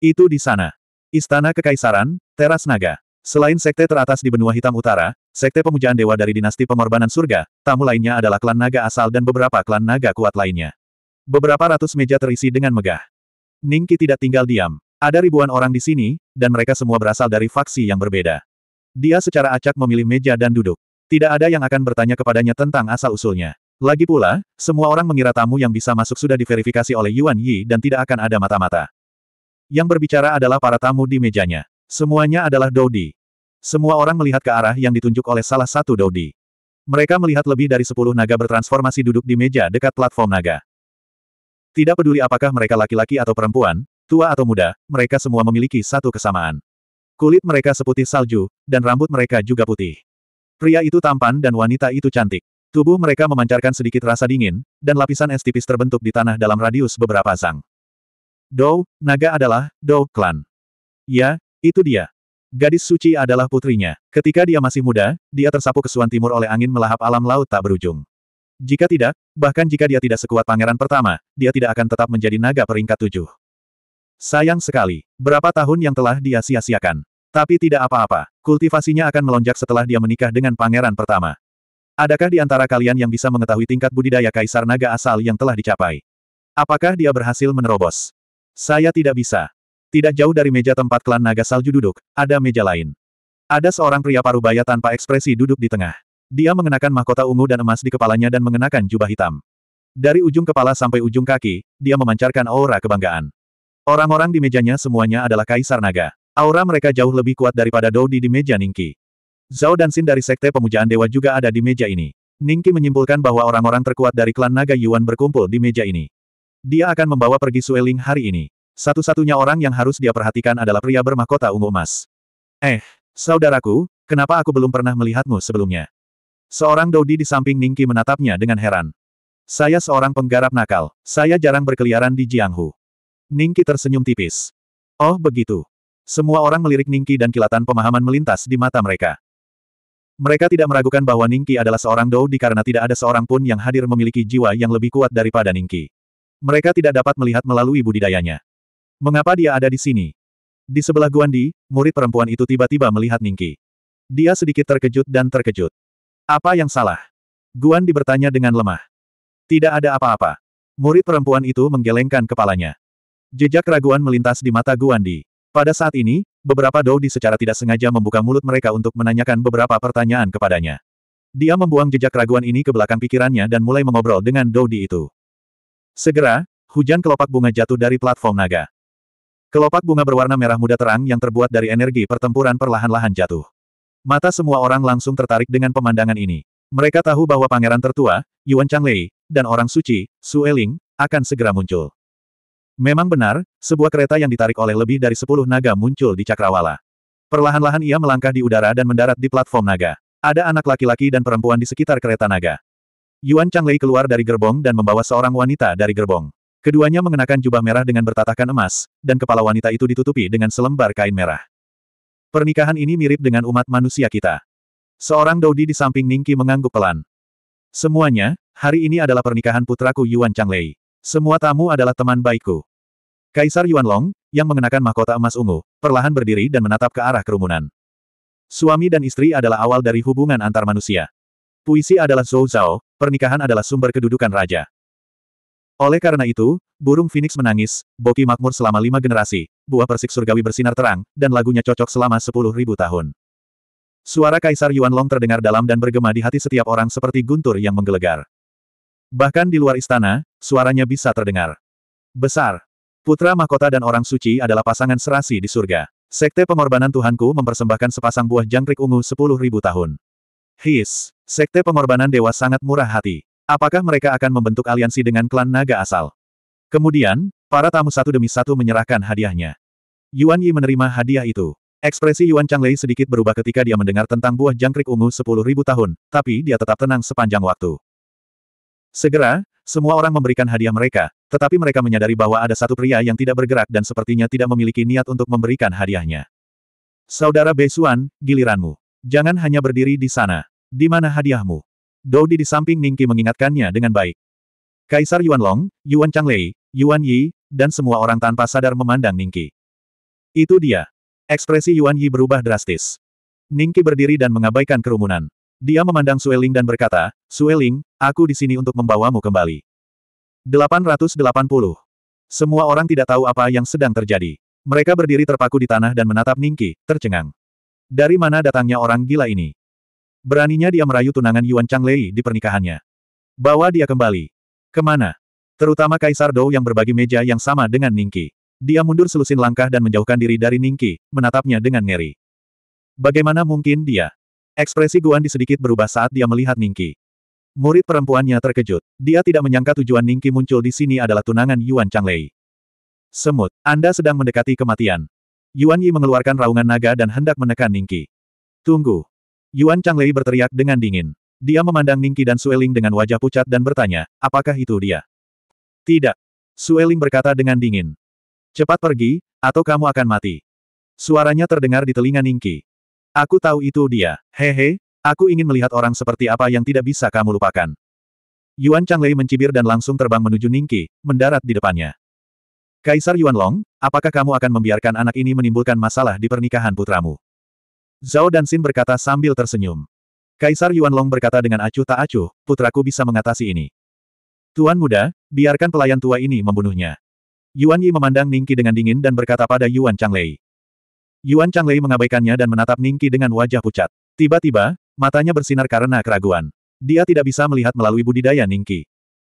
Itu di sana. Istana Kekaisaran, Teras Naga. Selain sekte teratas di benua hitam utara, sekte pemujaan dewa dari dinasti pengorbanan surga, tamu lainnya adalah klan naga asal dan beberapa klan naga kuat lainnya. Beberapa ratus meja terisi dengan megah. Ningki tidak tinggal diam. Ada ribuan orang di sini, dan mereka semua berasal dari faksi yang berbeda. Dia secara acak memilih meja dan duduk. Tidak ada yang akan bertanya kepadanya tentang asal-usulnya. Lagi pula, semua orang mengira tamu yang bisa masuk sudah diverifikasi oleh Yuan Yi dan tidak akan ada mata-mata. Yang berbicara adalah para tamu di mejanya. Semuanya adalah Dodi. Semua orang melihat ke arah yang ditunjuk oleh salah satu Dodi. Mereka melihat lebih dari sepuluh naga bertransformasi duduk di meja dekat platform naga. Tidak peduli apakah mereka laki-laki atau perempuan, tua atau muda, mereka semua memiliki satu kesamaan. Kulit mereka seputih salju, dan rambut mereka juga putih. Pria itu tampan dan wanita itu cantik. Tubuh mereka memancarkan sedikit rasa dingin, dan lapisan es tipis terbentuk di tanah dalam radius beberapa zang. Dou, naga adalah, Dou, klan. Ya, itu dia. Gadis suci adalah putrinya. Ketika dia masih muda, dia tersapu ke suan timur oleh angin melahap alam laut tak berujung. Jika tidak, bahkan jika dia tidak sekuat pangeran pertama, dia tidak akan tetap menjadi naga peringkat tujuh. Sayang sekali, berapa tahun yang telah dia sia-siakan. Tapi tidak apa-apa, kultivasinya akan melonjak setelah dia menikah dengan pangeran pertama. Adakah di antara kalian yang bisa mengetahui tingkat budidaya kaisar naga asal yang telah dicapai? Apakah dia berhasil menerobos? Saya tidak bisa. Tidak jauh dari meja tempat klan naga salju duduk, ada meja lain. Ada seorang pria parubaya tanpa ekspresi duduk di tengah. Dia mengenakan mahkota ungu dan emas di kepalanya dan mengenakan jubah hitam. Dari ujung kepala sampai ujung kaki, dia memancarkan aura kebanggaan. Orang-orang di mejanya semuanya adalah Kaisar Naga. Aura mereka jauh lebih kuat daripada Dodi di meja Ningki. Zhao dan Xin dari Sekte Pemujaan Dewa juga ada di meja ini. Ningki menyimpulkan bahwa orang-orang terkuat dari klan Naga Yuan berkumpul di meja ini. Dia akan membawa pergi Sueling hari ini. Satu-satunya orang yang harus dia perhatikan adalah pria bermahkota ungu emas. Eh, saudaraku, kenapa aku belum pernah melihatmu sebelumnya? Seorang Dodi di samping Ningki menatapnya dengan heran. Saya seorang penggarap nakal. Saya jarang berkeliaran di Jianghu. Ningki tersenyum tipis. Oh begitu. Semua orang melirik Ningki dan kilatan pemahaman melintas di mata mereka. Mereka tidak meragukan bahwa Ningki adalah seorang Doudi karena tidak ada seorang pun yang hadir memiliki jiwa yang lebih kuat daripada Ningki. Mereka tidak dapat melihat melalui budidayanya. Mengapa dia ada di sini? Di sebelah Guandi, murid perempuan itu tiba-tiba melihat Ningki. Dia sedikit terkejut dan terkejut. Apa yang salah? Guandi bertanya dengan lemah. Tidak ada apa-apa. Murid perempuan itu menggelengkan kepalanya. Jejak keraguan melintas di mata Guandi. Pada saat ini, beberapa Di secara tidak sengaja membuka mulut mereka untuk menanyakan beberapa pertanyaan kepadanya. Dia membuang jejak keraguan ini ke belakang pikirannya dan mulai mengobrol dengan Di itu. Segera, hujan kelopak bunga jatuh dari platform naga. Kelopak bunga berwarna merah muda terang yang terbuat dari energi pertempuran perlahan-lahan jatuh. Mata semua orang langsung tertarik dengan pemandangan ini. Mereka tahu bahwa pangeran tertua, Yuan Changlei, dan orang suci, Su Eling, akan segera muncul. Memang benar, sebuah kereta yang ditarik oleh lebih dari sepuluh naga muncul di Cakrawala. Perlahan-lahan ia melangkah di udara dan mendarat di platform naga. Ada anak laki-laki dan perempuan di sekitar kereta naga. Yuan Changlei keluar dari gerbong dan membawa seorang wanita dari gerbong. Keduanya mengenakan jubah merah dengan bertatakan emas, dan kepala wanita itu ditutupi dengan selembar kain merah. Pernikahan ini mirip dengan umat manusia kita. Seorang Dodi di samping Ningki mengangguk pelan. Semuanya, hari ini adalah pernikahan putraku Yuan Changlei. Semua tamu adalah teman baikku. Kaisar Yuan Long, yang mengenakan mahkota emas ungu, perlahan berdiri dan menatap ke arah kerumunan. Suami dan istri adalah awal dari hubungan antar manusia. Puisi adalah Zhou Zhao, pernikahan adalah sumber kedudukan raja. Oleh karena itu, burung Phoenix menangis, Boki makmur selama lima generasi, buah persik surgawi bersinar terang, dan lagunya cocok selama sepuluh ribu tahun. Suara Kaisar Yuan Long terdengar dalam dan bergema di hati setiap orang seperti guntur yang menggelegar. Bahkan di luar istana, suaranya bisa terdengar. Besar. Putra mahkota dan orang suci adalah pasangan serasi di surga. Sekte pengorbanan Tuhanku mempersembahkan sepasang buah jangkrik ungu sepuluh ribu tahun. His, sekte pengorbanan dewa sangat murah hati. Apakah mereka akan membentuk aliansi dengan klan naga asal? Kemudian, para tamu satu demi satu menyerahkan hadiahnya. Yuan Yi menerima hadiah itu. Ekspresi Yuan Lei sedikit berubah ketika dia mendengar tentang buah jangkrik ungu sepuluh ribu tahun, tapi dia tetap tenang sepanjang waktu. Segera, semua orang memberikan hadiah mereka, tetapi mereka menyadari bahwa ada satu pria yang tidak bergerak dan sepertinya tidak memiliki niat untuk memberikan hadiahnya. Saudara Besuan, giliranmu. Jangan hanya berdiri di sana. Di mana hadiahmu? Dodi di samping Ningki mengingatkannya dengan baik. Kaisar Yuan Long, Yuan Changlei, Yuan Yi, dan semua orang tanpa sadar memandang Ningki. Itu dia. Ekspresi Yuan Yi berubah drastis. Ningki berdiri dan mengabaikan kerumunan. Dia memandang Sueling dan berkata, Sueling, aku di sini untuk membawamu kembali. 880. Semua orang tidak tahu apa yang sedang terjadi. Mereka berdiri terpaku di tanah dan menatap Ningki, tercengang. Dari mana datangnya orang gila ini? Beraninya dia merayu tunangan Yuan Changlei di pernikahannya. Bawa dia kembali. Kemana? Terutama Kaisar Dou yang berbagi meja yang sama dengan Ningki. Dia mundur selusin langkah dan menjauhkan diri dari Ningki, menatapnya dengan ngeri. Bagaimana mungkin dia? Ekspresi Guan di sedikit berubah saat dia melihat Ningki. Murid perempuannya terkejut. Dia tidak menyangka tujuan Ningki muncul di sini adalah tunangan Yuan Changlei. Semut, Anda sedang mendekati kematian. Yuan Yi mengeluarkan raungan naga dan hendak menekan Ningki. Tunggu. Yuan Changlei berteriak dengan dingin. Dia memandang Ningki dan Sueling dengan wajah pucat dan bertanya, apakah itu dia? Tidak. Sueling berkata dengan dingin. Cepat pergi, atau kamu akan mati. Suaranya terdengar di telinga Ningki. Aku tahu itu dia. Hehe, Aku ingin melihat orang seperti apa yang tidak bisa kamu lupakan. Yuan Changlei mencibir dan langsung terbang menuju Ningqi, mendarat di depannya. Kaisar Yuan Long, apakah kamu akan membiarkan anak ini menimbulkan masalah di pernikahan putramu? Zhao dan Xin berkata sambil tersenyum. Kaisar Yuan Long berkata dengan acuh tak acuh, putraku bisa mengatasi ini. Tuan muda, biarkan pelayan tua ini membunuhnya. Yuan Yi memandang Ningqi dengan dingin dan berkata pada Yuan Changlei. Yuan Changlei mengabaikannya dan menatap Ningqi dengan wajah pucat. Tiba-tiba, Matanya bersinar karena keraguan. Dia tidak bisa melihat melalui budidaya Ningki.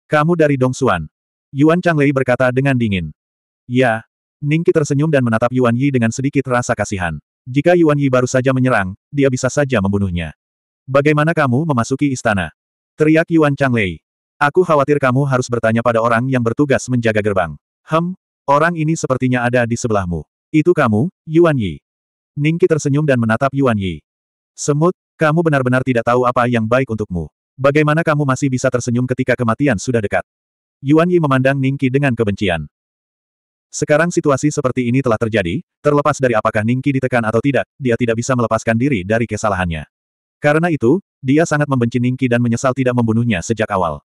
Kamu dari Dongsuan. Yuan Changlei berkata dengan dingin. Ya. Ningki tersenyum dan menatap Yuan Yi dengan sedikit rasa kasihan. Jika Yuan Yi baru saja menyerang, dia bisa saja membunuhnya. Bagaimana kamu memasuki istana? Teriak Yuan Changlei. Aku khawatir kamu harus bertanya pada orang yang bertugas menjaga gerbang. Hem, orang ini sepertinya ada di sebelahmu. Itu kamu, Yuan Yi. Ningki tersenyum dan menatap Yuan Yi. Semut, kamu benar-benar tidak tahu apa yang baik untukmu. Bagaimana kamu masih bisa tersenyum ketika kematian sudah dekat? Yuan Yi memandang Ningki dengan kebencian. Sekarang situasi seperti ini telah terjadi, terlepas dari apakah Ningki ditekan atau tidak, dia tidak bisa melepaskan diri dari kesalahannya. Karena itu, dia sangat membenci Ningki dan menyesal tidak membunuhnya sejak awal.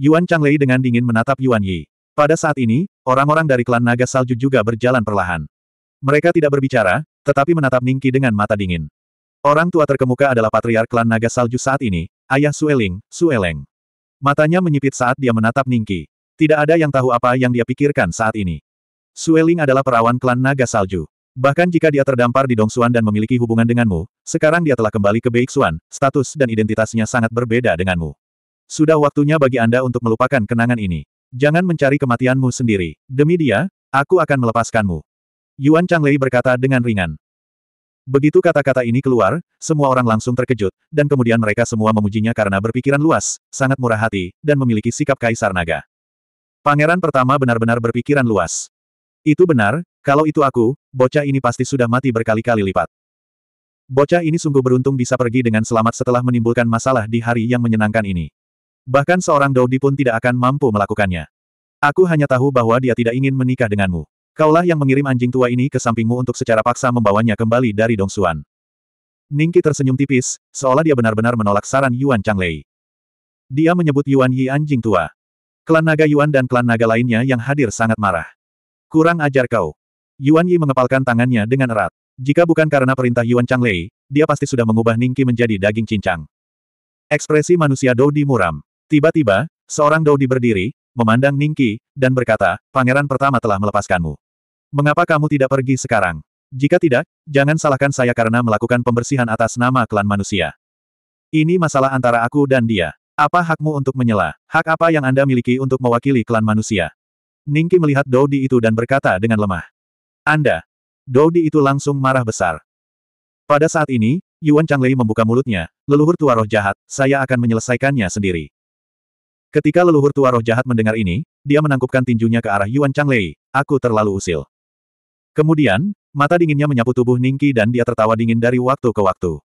Yuan Chang Lei dengan dingin menatap Yuan Yi. Pada saat ini, orang-orang dari klan naga salju juga berjalan perlahan. Mereka tidak berbicara, tetapi menatap Ningki dengan mata dingin. Orang tua terkemuka adalah patriark klan naga salju saat ini, ayah Sueling, Sueleng. Matanya menyipit saat dia menatap Ningki. Tidak ada yang tahu apa yang dia pikirkan saat ini. Sueling adalah perawan klan naga salju. Bahkan jika dia terdampar di Dongsuan dan memiliki hubungan denganmu, sekarang dia telah kembali ke Beixuan, status dan identitasnya sangat berbeda denganmu. Sudah waktunya bagi Anda untuk melupakan kenangan ini. Jangan mencari kematianmu sendiri. Demi dia, aku akan melepaskanmu. Yuan Changlei berkata dengan ringan. Begitu kata-kata ini keluar, semua orang langsung terkejut, dan kemudian mereka semua memujinya karena berpikiran luas, sangat murah hati, dan memiliki sikap kaisar naga. Pangeran pertama benar-benar berpikiran luas. Itu benar, kalau itu aku, bocah ini pasti sudah mati berkali-kali lipat. Bocah ini sungguh beruntung bisa pergi dengan selamat setelah menimbulkan masalah di hari yang menyenangkan ini. Bahkan seorang Dodi pun tidak akan mampu melakukannya. Aku hanya tahu bahwa dia tidak ingin menikah denganmu. Kaulah yang mengirim anjing tua ini ke sampingmu untuk secara paksa membawanya kembali dari Dongsuan. Ningki tersenyum tipis, seolah dia benar-benar menolak saran Yuan Changlei. Dia menyebut Yuan Yi anjing tua. Klan naga Yuan dan klan naga lainnya yang hadir sangat marah. Kurang ajar kau. Yuan Yi mengepalkan tangannya dengan erat. Jika bukan karena perintah Yuan Changlei, dia pasti sudah mengubah Ningki menjadi daging cincang. Ekspresi manusia Dou di muram. Tiba-tiba, seorang Dodi berdiri, memandang Ningki, dan berkata, Pangeran pertama telah melepaskanmu. Mengapa kamu tidak pergi sekarang? Jika tidak, jangan salahkan saya karena melakukan pembersihan atas nama klan manusia. Ini masalah antara aku dan dia. Apa hakmu untuk menyela? Hak apa yang Anda miliki untuk mewakili klan manusia? Ningki melihat Dodi itu dan berkata dengan lemah. Anda. Dodi itu langsung marah besar. Pada saat ini, Yuan Changlei membuka mulutnya, leluhur tua roh jahat, saya akan menyelesaikannya sendiri. Ketika leluhur tua roh jahat mendengar ini, dia menangkupkan tinjunya ke arah Yuan Changlei, aku terlalu usil. Kemudian, mata dinginnya menyapu tubuh Ningki dan dia tertawa dingin dari waktu ke waktu.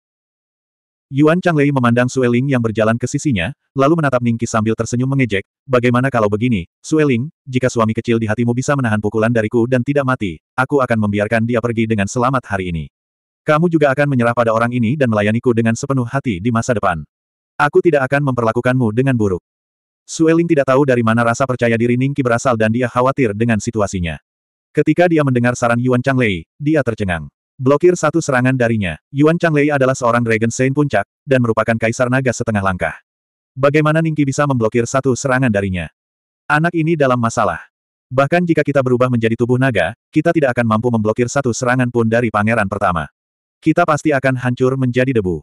Yuan Changlei memandang Sueling yang berjalan ke sisinya, lalu menatap Ningki sambil tersenyum mengejek, bagaimana kalau begini, Sueling, jika suami kecil di hatimu bisa menahan pukulan dariku dan tidak mati, aku akan membiarkan dia pergi dengan selamat hari ini. Kamu juga akan menyerah pada orang ini dan melayaniku dengan sepenuh hati di masa depan. Aku tidak akan memperlakukanmu dengan buruk. Sueling tidak tahu dari mana rasa percaya diri Ningqi berasal dan dia khawatir dengan situasinya. Ketika dia mendengar saran Yuan Changlei, dia tercengang. Blokir satu serangan darinya, Yuan Changlei adalah seorang Dragon Saint Puncak, dan merupakan Kaisar Naga setengah langkah. Bagaimana Ningqi bisa memblokir satu serangan darinya? Anak ini dalam masalah. Bahkan jika kita berubah menjadi tubuh naga, kita tidak akan mampu memblokir satu serangan pun dari pangeran pertama. Kita pasti akan hancur menjadi debu.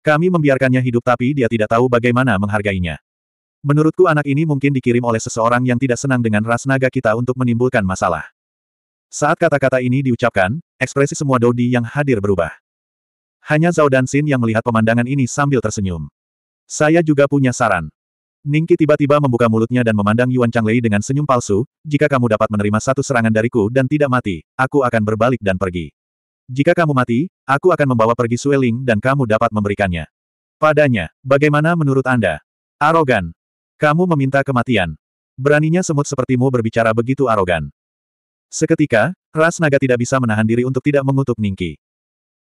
Kami membiarkannya hidup tapi dia tidak tahu bagaimana menghargainya. Menurutku anak ini mungkin dikirim oleh seseorang yang tidak senang dengan ras naga kita untuk menimbulkan masalah. Saat kata-kata ini diucapkan, ekspresi semua Dodi yang hadir berubah. Hanya Zhao dan Xin yang melihat pemandangan ini sambil tersenyum. Saya juga punya saran. Ningki tiba-tiba membuka mulutnya dan memandang Yuan Changlei dengan senyum palsu, jika kamu dapat menerima satu serangan dariku dan tidak mati, aku akan berbalik dan pergi. Jika kamu mati, aku akan membawa pergi Sueling dan kamu dapat memberikannya. Padanya, bagaimana menurut Anda? Arogan, kamu meminta kematian. Beraninya semut sepertimu berbicara begitu arogan. Seketika, ras naga tidak bisa menahan diri untuk tidak mengutuk Ningki.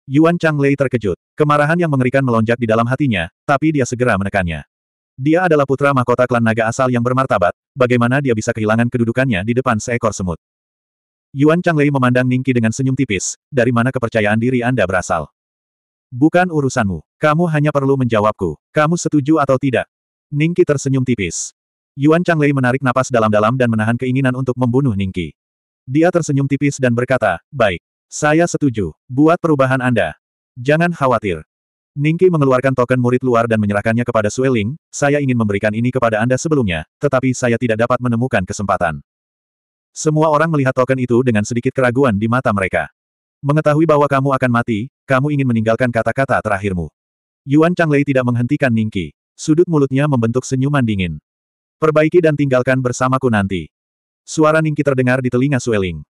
Yuan Changlei terkejut. Kemarahan yang mengerikan melonjak di dalam hatinya, tapi dia segera menekannya. Dia adalah putra mahkota klan naga asal yang bermartabat, bagaimana dia bisa kehilangan kedudukannya di depan seekor semut. Yuan Changlei memandang Ningki dengan senyum tipis, dari mana kepercayaan diri Anda berasal. Bukan urusanmu. Kamu hanya perlu menjawabku. Kamu setuju atau tidak? Ningki tersenyum tipis. Yuan Changlei menarik napas dalam-dalam dan menahan keinginan untuk membunuh Ningki. Dia tersenyum tipis dan berkata, baik. Saya setuju. Buat perubahan Anda. Jangan khawatir. Ningki mengeluarkan token murid luar dan menyerahkannya kepada Sueling, saya ingin memberikan ini kepada Anda sebelumnya, tetapi saya tidak dapat menemukan kesempatan. Semua orang melihat token itu dengan sedikit keraguan di mata mereka. Mengetahui bahwa kamu akan mati, kamu ingin meninggalkan kata-kata terakhirmu. Yuan Changlei tidak menghentikan Ningki. Sudut mulutnya membentuk senyuman dingin. Perbaiki dan tinggalkan bersamaku nanti. Suara Ningki terdengar di telinga Sueling.